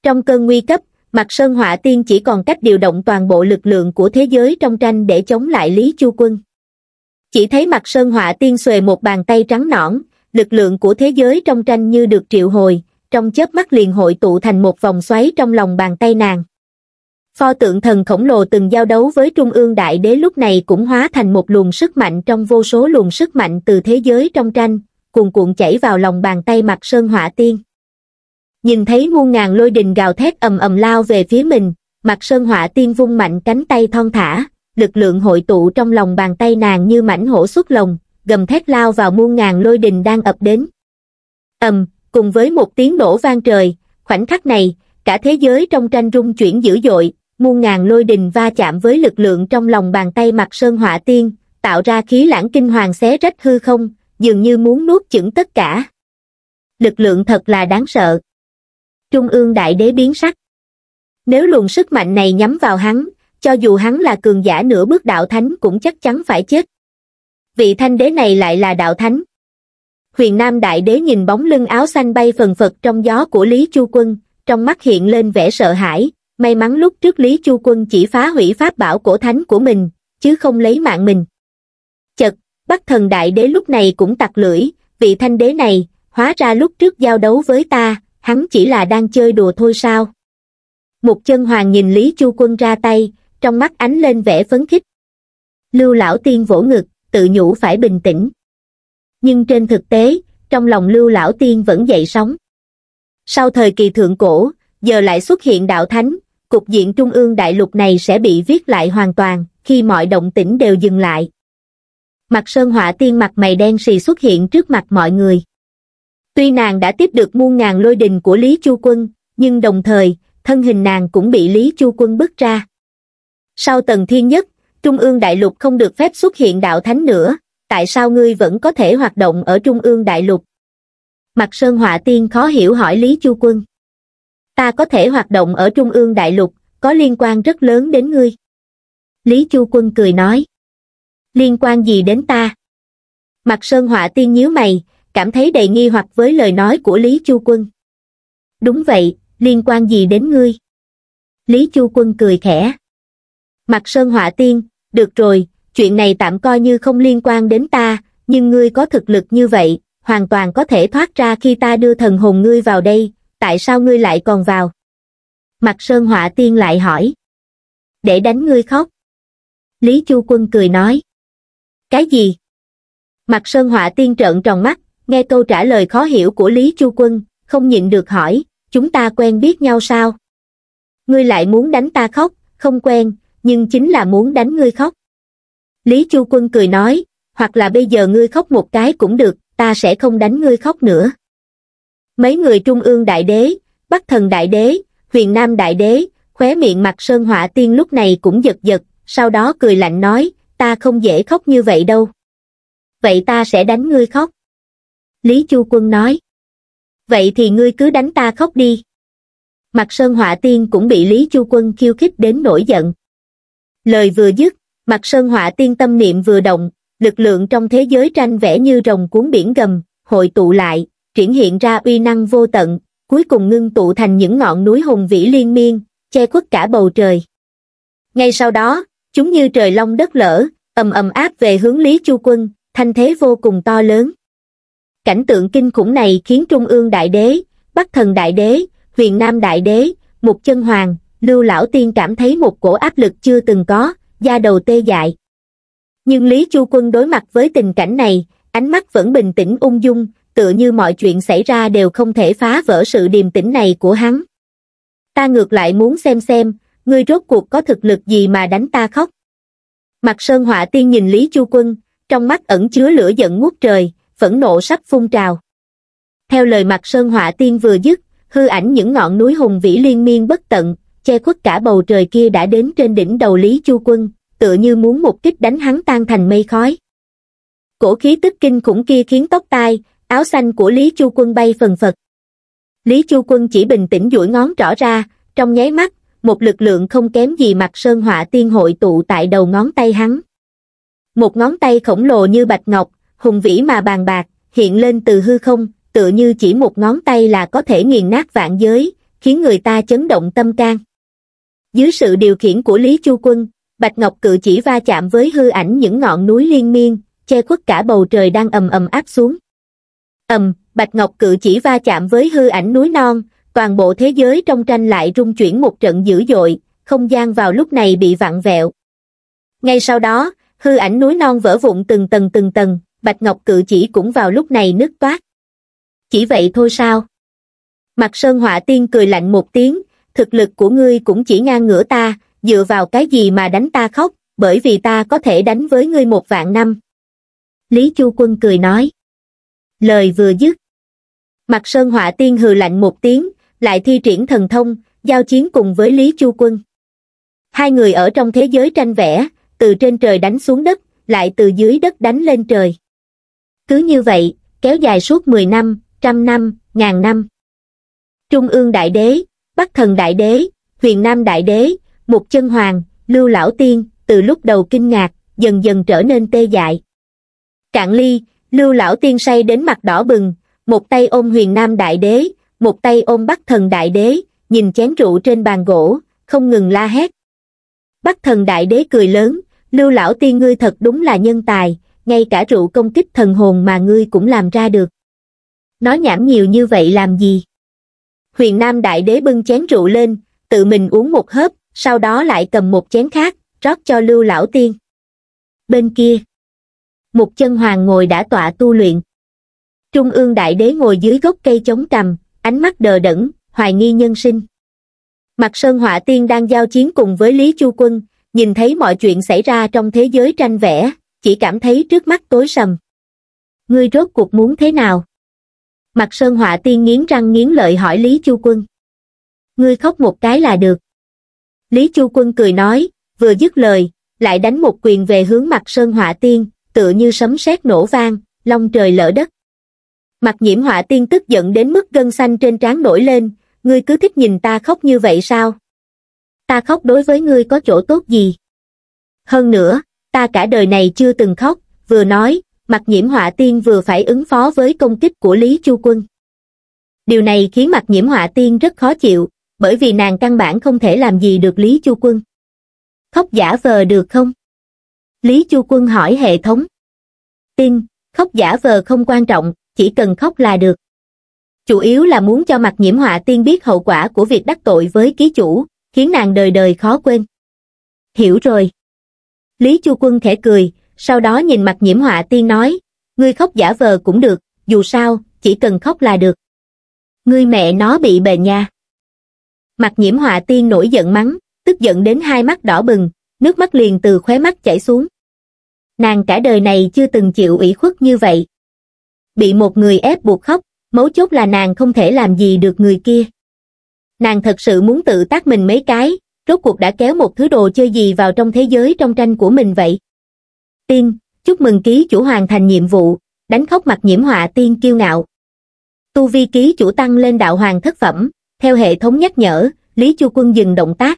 Trong cơn nguy cấp, mặt Sơn Họa Tiên chỉ còn cách điều động toàn bộ lực lượng của thế giới trong tranh để chống lại Lý Chu Quân. Chỉ thấy mặt Sơn Họa Tiên xuề một bàn tay trắng nõn, lực lượng của thế giới trong tranh như được triệu hồi, trong chớp mắt liền hội tụ thành một vòng xoáy trong lòng bàn tay nàng. Pho tượng thần khổng lồ từng giao đấu với Trung ương Đại Đế lúc này cũng hóa thành một luồng sức mạnh trong vô số luồng sức mạnh từ thế giới trong tranh, cuồn cuộn chảy vào lòng bàn tay mặt sơn hỏa tiên. Nhìn thấy muôn ngàn lôi đình gào thét ầm ầm lao về phía mình, mặt sơn hỏa tiên vung mạnh cánh tay thon thả, lực lượng hội tụ trong lòng bàn tay nàng như mảnh hổ xuất lồng, gầm thét lao vào muôn ngàn lôi đình đang ập đến. ầm, cùng với một tiếng nổ vang trời, khoảnh khắc này, cả thế giới trong tranh rung chuyển dữ dội, muôn ngàn lôi đình va chạm với lực lượng trong lòng bàn tay mặt sơn hỏa tiên, tạo ra khí lãng kinh hoàng xé rách hư không, dường như muốn nuốt chửng tất cả. Lực lượng thật là đáng sợ. Trung ương đại đế biến sắc. Nếu luồng sức mạnh này nhắm vào hắn, cho dù hắn là cường giả nửa bước đạo thánh cũng chắc chắn phải chết. Vị thanh đế này lại là đạo thánh, huyền nam đại đế nhìn bóng lưng áo xanh bay phần phật trong gió của Lý Chu Quân, trong mắt hiện lên vẻ sợ hãi, may mắn lúc trước Lý Chu Quân chỉ phá hủy pháp bảo cổ thánh của mình, chứ không lấy mạng mình. Chật, bắc thần đại đế lúc này cũng tặc lưỡi, vị thanh đế này, hóa ra lúc trước giao đấu với ta, hắn chỉ là đang chơi đùa thôi sao. Một chân hoàng nhìn Lý Chu Quân ra tay, trong mắt ánh lên vẻ phấn khích. Lưu lão tiên vỗ ngực, tự nhủ phải bình tĩnh nhưng trên thực tế, trong lòng lưu lão tiên vẫn dậy sóng. Sau thời kỳ thượng cổ, giờ lại xuất hiện đạo thánh, cục diện trung ương đại lục này sẽ bị viết lại hoàn toàn, khi mọi động tĩnh đều dừng lại. Mặt sơn họa tiên mặt mày đen xì xuất hiện trước mặt mọi người. Tuy nàng đã tiếp được muôn ngàn lôi đình của Lý Chu Quân, nhưng đồng thời, thân hình nàng cũng bị Lý Chu Quân bức ra. Sau tầng thiên nhất, Trung ương đại lục không được phép xuất hiện đạo thánh nữa, tại sao ngươi vẫn có thể hoạt động ở Trung ương Đại Lục? Mặt Sơn Họa Tiên khó hiểu hỏi Lý Chu Quân. Ta có thể hoạt động ở Trung ương Đại Lục, có liên quan rất lớn đến ngươi. Lý Chu Quân cười nói. Liên quan gì đến ta? Mặt Sơn Họa Tiên nhíu mày, cảm thấy đầy nghi hoặc với lời nói của Lý Chu Quân. Đúng vậy, liên quan gì đến ngươi? Lý Chu Quân cười khẽ. Mặt Sơn Họa Tiên, được rồi, chuyện này tạm coi như không liên quan đến ta, nhưng ngươi có thực lực như vậy, hoàn toàn có thể thoát ra khi ta đưa thần hồn ngươi vào đây, tại sao ngươi lại còn vào? Mặt Sơn Họa Tiên lại hỏi. Để đánh ngươi khóc. Lý Chu Quân cười nói. Cái gì? Mặt Sơn Họa Tiên trợn tròn mắt, nghe câu trả lời khó hiểu của Lý Chu Quân, không nhịn được hỏi, chúng ta quen biết nhau sao? Ngươi lại muốn đánh ta khóc, không quen, nhưng chính là muốn đánh ngươi khóc. Lý Chu Quân cười nói, hoặc là bây giờ ngươi khóc một cái cũng được, ta sẽ không đánh ngươi khóc nữa. Mấy người Trung ương Đại Đế, Bắc Thần Đại Đế, Huyền Nam Đại Đế, khóe miệng mặt Sơn Họa Tiên lúc này cũng giật giật, sau đó cười lạnh nói, ta không dễ khóc như vậy đâu. Vậy ta sẽ đánh ngươi khóc. Lý Chu Quân nói. Vậy thì ngươi cứ đánh ta khóc đi. Mặt Sơn Họa Tiên cũng bị Lý Chu Quân khiêu khích đến nổi giận. Lời vừa dứt, mặt sơn họa tiên tâm niệm vừa động, lực lượng trong thế giới tranh vẽ như rồng cuốn biển gầm, hội tụ lại, triển hiện ra uy năng vô tận, cuối cùng ngưng tụ thành những ngọn núi hùng vĩ liên miên, che khuất cả bầu trời. Ngay sau đó, chúng như trời long đất lở, ầm ầm áp về hướng Lý Chu Quân, thanh thế vô cùng to lớn. Cảnh tượng kinh khủng này khiến Trung ương Đại Đế, Bắc Thần Đại Đế, Huyền Nam Đại Đế, Mục Chân Hoàng, Lưu Lão Tiên cảm thấy một cổ áp lực chưa từng có, da đầu tê dại. Nhưng Lý Chu Quân đối mặt với tình cảnh này, ánh mắt vẫn bình tĩnh ung dung, tựa như mọi chuyện xảy ra đều không thể phá vỡ sự điềm tĩnh này của hắn. Ta ngược lại muốn xem xem, ngươi rốt cuộc có thực lực gì mà đánh ta khóc. Mặt sơn họa tiên nhìn Lý Chu Quân, trong mắt ẩn chứa lửa giận ngút trời, phẫn nộ sắp phun trào. Theo lời mặt sơn họa tiên vừa dứt, hư ảnh những ngọn núi hùng vĩ liên miên bất tận, che khuất cả bầu trời kia đã đến trên đỉnh đầu Lý Chu Quân, tựa như muốn một kích đánh hắn tan thành mây khói. Cổ khí tức kinh khủng kia khiến tóc tai, áo xanh của Lý Chu Quân bay phần phật. Lý Chu Quân chỉ bình tĩnh duỗi ngón trỏ ra, trong nháy mắt, một lực lượng không kém gì mặt sơn họa tiên hội tụ tại đầu ngón tay hắn. Một ngón tay khổng lồ như bạch ngọc, hùng vĩ mà bàn bạc, hiện lên từ hư không, tựa như chỉ một ngón tay là có thể nghiền nát vạn giới, khiến người ta chấn động tâm can. Dưới sự điều khiển của Lý Chu Quân, Bạch Ngọc Cự chỉ va chạm với hư ảnh những ngọn núi liên miên, che khuất cả bầu trời đang ầm ầm áp xuống. Ầm, Bạch Ngọc Cự chỉ va chạm với hư ảnh núi non, toàn bộ thế giới trong tranh lại rung chuyển một trận dữ dội, không gian vào lúc này bị vặn vẹo. Ngay sau đó, hư ảnh núi non vỡ vụn từng tầng từng tầng, Bạch Ngọc Cự chỉ cũng vào lúc này nứt toát. Chỉ vậy thôi sao? Mặt Sơn Họa Tiên cười lạnh một tiếng, thực lực của ngươi cũng chỉ ngang ngửa ta, dựa vào cái gì mà đánh ta khóc, bởi vì ta có thể đánh với ngươi một vạn năm. Lý Chu Quân cười nói. Lời vừa dứt. Mặt Sơn Họa Tiên hừ lạnh một tiếng, lại thi triển thần thông, giao chiến cùng với Lý Chu Quân. Hai người ở trong thế giới tranh vẽ, từ trên trời đánh xuống đất, lại từ dưới đất đánh lên trời. Cứ như vậy, kéo dài suốt 10 năm, trăm năm, ngàn năm. Trung ương đại đế, Bắc thần đại đế, huyền nam đại đế, một chân hoàng, lưu lão tiên, từ lúc đầu kinh ngạc, dần dần trở nên tê dại. Cạn ly, lưu lão tiên say đến mặt đỏ bừng, một tay ôm huyền nam đại đế, một tay ôm bắc thần đại đế, nhìn chén rượu trên bàn gỗ, không ngừng la hét. Bắc thần đại đế cười lớn, lưu lão tiên ngươi thật đúng là nhân tài, ngay cả rượu công kích thần hồn mà ngươi cũng làm ra được. Nói nhảm nhiều như vậy làm gì? huyền nam đại đế bưng chén rượu lên, tự mình uống một hớp, sau đó lại cầm một chén khác, rót cho lưu lão tiên. Bên kia, một chân hoàng ngồi đã tọa tu luyện. Trung ương đại đế ngồi dưới gốc cây chống cằm, ánh mắt đờ đẫn, hoài nghi nhân sinh. Mặt Sơn Họa Tiên đang giao chiến cùng với Lý Chu Quân, nhìn thấy mọi chuyện xảy ra trong thế giới tranh vẽ, chỉ cảm thấy trước mắt tối sầm. Ngươi rốt cuộc muốn thế nào? mặt sơn họa tiên nghiến răng nghiến lợi hỏi lý chu quân ngươi khóc một cái là được lý chu quân cười nói vừa dứt lời lại đánh một quyền về hướng mặt sơn họa tiên tựa như sấm sét nổ vang long trời lở đất mặt nhiễm họa tiên tức giận đến mức gân xanh trên trán nổi lên ngươi cứ thích nhìn ta khóc như vậy sao ta khóc đối với ngươi có chỗ tốt gì hơn nữa ta cả đời này chưa từng khóc vừa nói mặt nhiễm họa tiên vừa phải ứng phó với công kích của lý chu quân điều này khiến mặt nhiễm họa tiên rất khó chịu bởi vì nàng căn bản không thể làm gì được lý chu quân khóc giả vờ được không lý chu quân hỏi hệ thống tin khóc giả vờ không quan trọng chỉ cần khóc là được chủ yếu là muốn cho mặt nhiễm họa tiên biết hậu quả của việc đắc tội với ký chủ khiến nàng đời đời khó quên hiểu rồi lý chu quân khẽ cười sau đó nhìn mặt nhiễm họa tiên nói, ngươi khóc giả vờ cũng được, dù sao, chỉ cần khóc là được. Ngươi mẹ nó bị bề nha. Mặt nhiễm họa tiên nổi giận mắng, tức giận đến hai mắt đỏ bừng, nước mắt liền từ khóe mắt chảy xuống. Nàng cả đời này chưa từng chịu ủy khuất như vậy. Bị một người ép buộc khóc, mấu chốt là nàng không thể làm gì được người kia. Nàng thật sự muốn tự tác mình mấy cái, rốt cuộc đã kéo một thứ đồ chơi gì vào trong thế giới trong tranh của mình vậy tiên chúc mừng ký chủ hoàn thành nhiệm vụ đánh khóc mặt nhiễm họa tiên kiêu ngạo tu vi ký chủ tăng lên đạo hoàng thất phẩm theo hệ thống nhắc nhở lý chu quân dừng động tác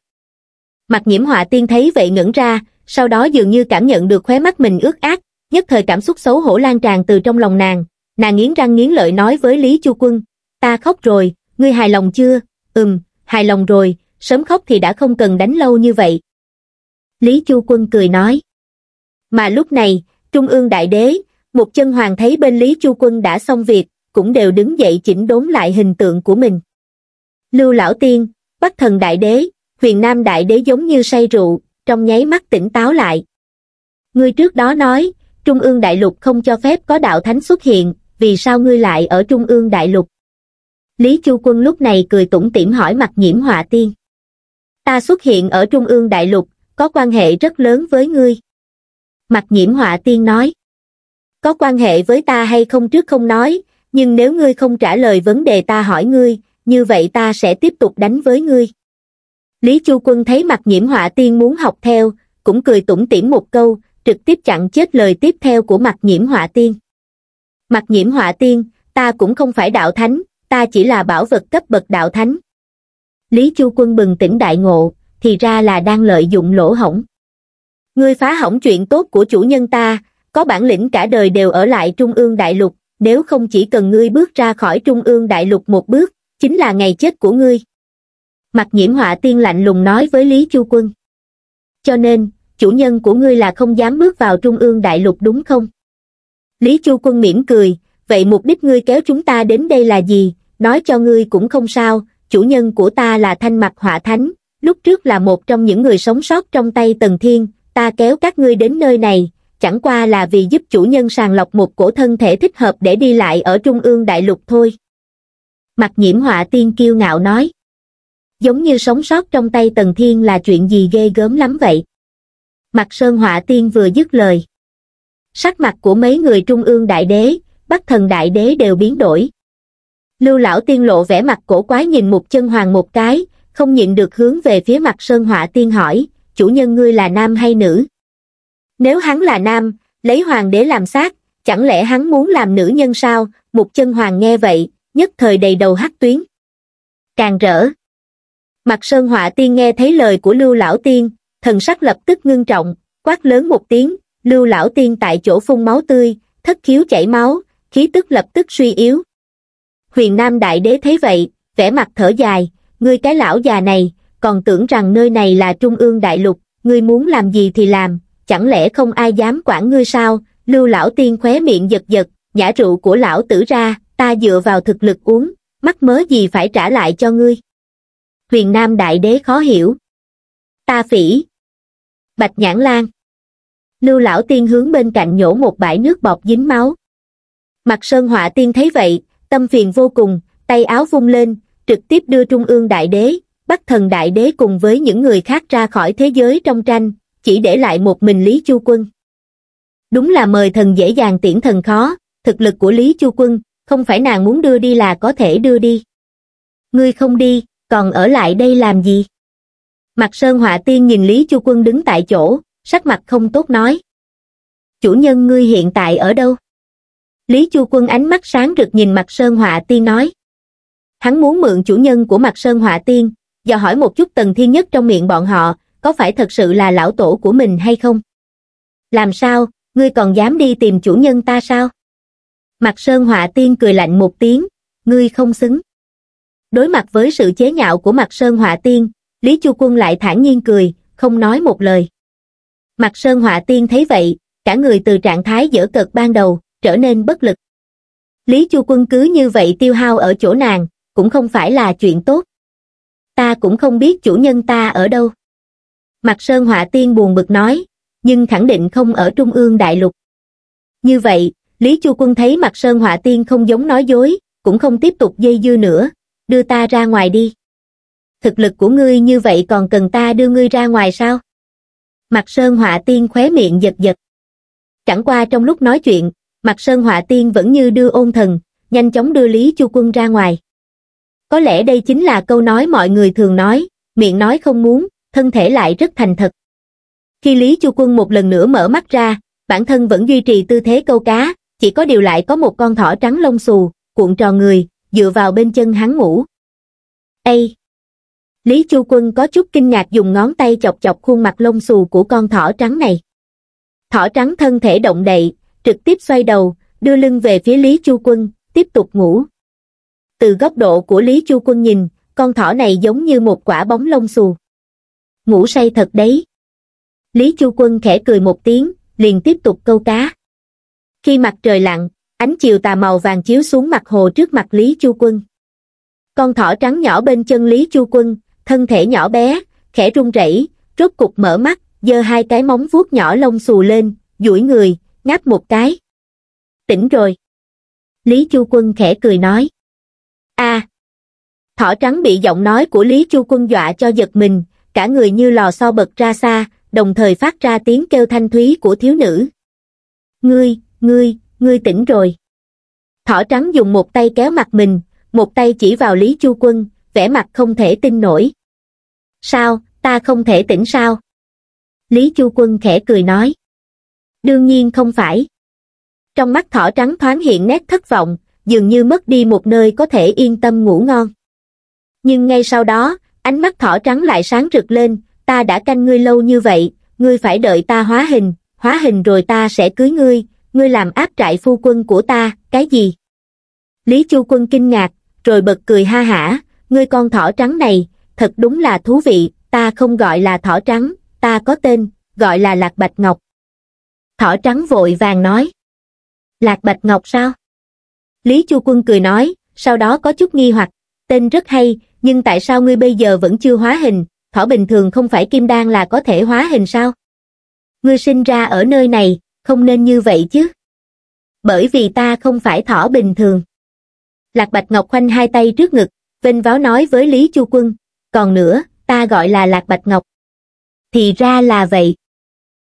mặt nhiễm họa tiên thấy vậy ngẩn ra sau đó dường như cảm nhận được khóe mắt mình ướt át nhất thời cảm xúc xấu hổ lan tràn từ trong lòng nàng nàng nghiến răng nghiến lợi nói với lý chu quân ta khóc rồi ngươi hài lòng chưa ừm hài lòng rồi sớm khóc thì đã không cần đánh lâu như vậy lý chu quân cười nói mà lúc này, Trung ương Đại Đế, một chân hoàng thấy bên Lý Chu Quân đã xong việc, cũng đều đứng dậy chỉnh đốn lại hình tượng của mình. Lưu Lão Tiên, Bắc Thần Đại Đế, Huyền Nam Đại Đế giống như say rượu, trong nháy mắt tỉnh táo lại. Ngươi trước đó nói, Trung ương Đại Lục không cho phép có đạo thánh xuất hiện, vì sao ngươi lại ở Trung ương Đại Lục? Lý Chu Quân lúc này cười tủm tỉm hỏi mặt nhiễm họa tiên. Ta xuất hiện ở Trung ương Đại Lục, có quan hệ rất lớn với ngươi mặt nhiễm họa tiên nói. Có quan hệ với ta hay không trước không nói, nhưng nếu ngươi không trả lời vấn đề ta hỏi ngươi, như vậy ta sẽ tiếp tục đánh với ngươi. Lý Chu Quân thấy mặt nhiễm họa tiên muốn học theo, cũng cười tủm tỉm một câu, trực tiếp chặn chết lời tiếp theo của mặt nhiễm họa tiên. Mặt nhiễm họa tiên, ta cũng không phải đạo thánh, ta chỉ là bảo vật cấp bậc đạo thánh. Lý Chu Quân bừng tỉnh đại ngộ, thì ra là đang lợi dụng lỗ hổng ngươi phá hỏng chuyện tốt của chủ nhân ta có bản lĩnh cả đời đều ở lại trung ương đại lục nếu không chỉ cần ngươi bước ra khỏi trung ương đại lục một bước chính là ngày chết của ngươi mặt nhiễm họa tiên lạnh lùng nói với lý chu quân cho nên chủ nhân của ngươi là không dám bước vào trung ương đại lục đúng không lý chu quân mỉm cười vậy mục đích ngươi kéo chúng ta đến đây là gì nói cho ngươi cũng không sao chủ nhân của ta là thanh mặt họa thánh lúc trước là một trong những người sống sót trong tay tần thiên ta kéo các ngươi đến nơi này chẳng qua là vì giúp chủ nhân sàng lọc một cổ thân thể thích hợp để đi lại ở trung ương đại lục thôi mặt nhiễm họa tiên kiêu ngạo nói giống như sống sót trong tay tần thiên là chuyện gì ghê gớm lắm vậy mặt sơn họa tiên vừa dứt lời sắc mặt của mấy người trung ương đại đế bắc thần đại đế đều biến đổi lưu lão tiên lộ vẻ mặt cổ quái nhìn một chân hoàng một cái không nhịn được hướng về phía mặt sơn họa tiên hỏi chủ nhân ngươi là nam hay nữ? Nếu hắn là nam, lấy hoàng đế làm xác, chẳng lẽ hắn muốn làm nữ nhân sao? Mục chân hoàng nghe vậy, nhất thời đầy đầu hắc tuyến. Càng rỡ. Mặt sơn họa tiên nghe thấy lời của lưu lão tiên, thần sắc lập tức ngưng trọng, quát lớn một tiếng, lưu lão tiên tại chỗ phun máu tươi, thất khiếu chảy máu, khí tức lập tức suy yếu. Huyền Nam Đại Đế thấy vậy, vẻ mặt thở dài, ngươi cái lão già này, còn tưởng rằng nơi này là trung ương đại lục, ngươi muốn làm gì thì làm, chẳng lẽ không ai dám quản ngươi sao, lưu lão tiên khóe miệng giật giật, nhã rượu của lão tử ra, ta dựa vào thực lực uống, mắc mớ gì phải trả lại cho ngươi. Huyền Nam Đại Đế khó hiểu. Ta phỉ. Bạch Nhãn lang Lưu lão tiên hướng bên cạnh nhổ một bãi nước bọt dính máu. Mặt Sơn Họa Tiên thấy vậy, tâm phiền vô cùng, tay áo vung lên, trực tiếp đưa Trung ương Đại Đế, bắc thần đại đế cùng với những người khác ra khỏi thế giới trong tranh, chỉ để lại một mình Lý Chu Quân. Đúng là mời thần dễ dàng tiễn thần khó, thực lực của Lý Chu Quân, không phải nàng muốn đưa đi là có thể đưa đi. Ngươi không đi, còn ở lại đây làm gì? Mặt Sơn Họa Tiên nhìn Lý Chu Quân đứng tại chỗ, sắc mặt không tốt nói. Chủ nhân ngươi hiện tại ở đâu? Lý Chu Quân ánh mắt sáng rực nhìn Mặt Sơn Họa Tiên nói. Hắn muốn mượn chủ nhân của Mặt Sơn Họa Tiên, dò hỏi một chút tần thiên nhất trong miệng bọn họ, có phải thật sự là lão tổ của mình hay không? Làm sao, ngươi còn dám đi tìm chủ nhân ta sao? Mặt Sơn Họa Tiên cười lạnh một tiếng, ngươi không xứng. Đối mặt với sự chế nhạo của Mặt Sơn Họa Tiên, Lý Chu Quân lại thản nhiên cười, không nói một lời. Mặt Sơn Họa Tiên thấy vậy, cả người từ trạng thái dở cực ban đầu, trở nên bất lực. Lý Chu Quân cứ như vậy tiêu hao ở chỗ nàng, cũng không phải là chuyện tốt ta cũng không biết chủ nhân ta ở đâu mặt sơn họa tiên buồn bực nói nhưng khẳng định không ở trung ương đại lục như vậy lý chu quân thấy mặt sơn họa tiên không giống nói dối cũng không tiếp tục dây dưa nữa đưa ta ra ngoài đi thực lực của ngươi như vậy còn cần ta đưa ngươi ra ngoài sao mặt sơn họa tiên khóe miệng giật giật chẳng qua trong lúc nói chuyện mặt sơn họa tiên vẫn như đưa ôn thần nhanh chóng đưa lý chu quân ra ngoài có lẽ đây chính là câu nói mọi người thường nói, miệng nói không muốn, thân thể lại rất thành thật. Khi Lý Chu Quân một lần nữa mở mắt ra, bản thân vẫn duy trì tư thế câu cá, chỉ có điều lại có một con thỏ trắng lông xù, cuộn tròn người, dựa vào bên chân hắn ngủ. Ây! Lý Chu Quân có chút kinh ngạc dùng ngón tay chọc chọc khuôn mặt lông xù của con thỏ trắng này. Thỏ trắng thân thể động đậy, trực tiếp xoay đầu, đưa lưng về phía Lý Chu Quân, tiếp tục ngủ từ góc độ của Lý Chu Quân nhìn, con thỏ này giống như một quả bóng lông xù. Ngủ say thật đấy. Lý Chu Quân khẽ cười một tiếng, liền tiếp tục câu cá. Khi mặt trời lặn, ánh chiều tà màu vàng chiếu xuống mặt hồ trước mặt Lý Chu Quân. Con thỏ trắng nhỏ bên chân Lý Chu Quân, thân thể nhỏ bé, khẽ run rẩy, rốt cục mở mắt, giơ hai cái móng vuốt nhỏ lông xù lên, duỗi người, ngáp một cái. Tỉnh rồi. Lý Chu Quân khẽ cười nói a thỏ trắng bị giọng nói của lý chu quân dọa cho giật mình cả người như lò xo bật ra xa đồng thời phát ra tiếng kêu thanh thúy của thiếu nữ ngươi ngươi ngươi tỉnh rồi thỏ trắng dùng một tay kéo mặt mình một tay chỉ vào lý chu quân vẻ mặt không thể tin nổi sao ta không thể tỉnh sao lý chu quân khẽ cười nói đương nhiên không phải trong mắt thỏ trắng thoáng hiện nét thất vọng dường như mất đi một nơi có thể yên tâm ngủ ngon. Nhưng ngay sau đó, ánh mắt thỏ trắng lại sáng rực lên, ta đã canh ngươi lâu như vậy, ngươi phải đợi ta hóa hình, hóa hình rồi ta sẽ cưới ngươi, ngươi làm áp trại phu quân của ta, cái gì? Lý Chu Quân kinh ngạc, rồi bật cười ha hả, ngươi con thỏ trắng này, thật đúng là thú vị, ta không gọi là thỏ trắng, ta có tên, gọi là Lạc Bạch Ngọc. Thỏ trắng vội vàng nói. Lạc Bạch Ngọc sao? Lý Chu Quân cười nói, sau đó có chút nghi hoặc, tên rất hay, nhưng tại sao ngươi bây giờ vẫn chưa hóa hình, thỏ bình thường không phải kim đan là có thể hóa hình sao? Ngươi sinh ra ở nơi này, không nên như vậy chứ. Bởi vì ta không phải thỏ bình thường. Lạc Bạch Ngọc khoanh hai tay trước ngực, vênh váo nói với Lý Chu Quân, còn nữa, ta gọi là Lạc Bạch Ngọc. Thì ra là vậy.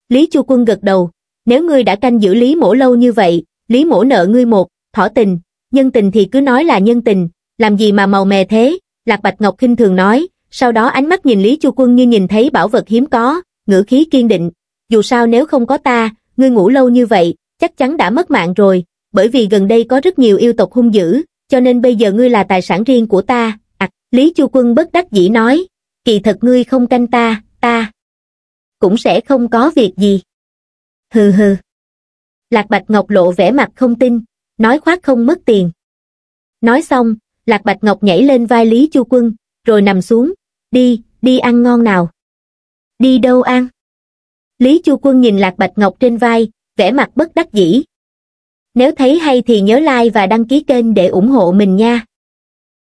Lý Chu Quân gật đầu, nếu ngươi đã canh giữ Lý Mổ lâu như vậy, Lý Mổ nợ ngươi một, thỏ tình, nhân tình thì cứ nói là nhân tình, làm gì mà màu mè thế, Lạc Bạch Ngọc khinh thường nói, sau đó ánh mắt nhìn Lý Chu Quân như nhìn thấy bảo vật hiếm có, ngữ khí kiên định, dù sao nếu không có ta, ngươi ngủ lâu như vậy, chắc chắn đã mất mạng rồi, bởi vì gần đây có rất nhiều yêu tộc hung dữ, cho nên bây giờ ngươi là tài sản riêng của ta, à, Lý Chu Quân bất đắc dĩ nói, kỳ thật ngươi không canh ta, ta cũng sẽ không có việc gì. Hừ hừ. Lạc Bạch Ngọc lộ vẻ mặt không tin, nói khoác không mất tiền. Nói xong, Lạc Bạch Ngọc nhảy lên vai Lý Chu Quân, rồi nằm xuống, đi, đi ăn ngon nào. Đi đâu ăn? Lý Chu Quân nhìn Lạc Bạch Ngọc trên vai, vẻ mặt bất đắc dĩ. Nếu thấy hay thì nhớ like và đăng ký kênh để ủng hộ mình nha.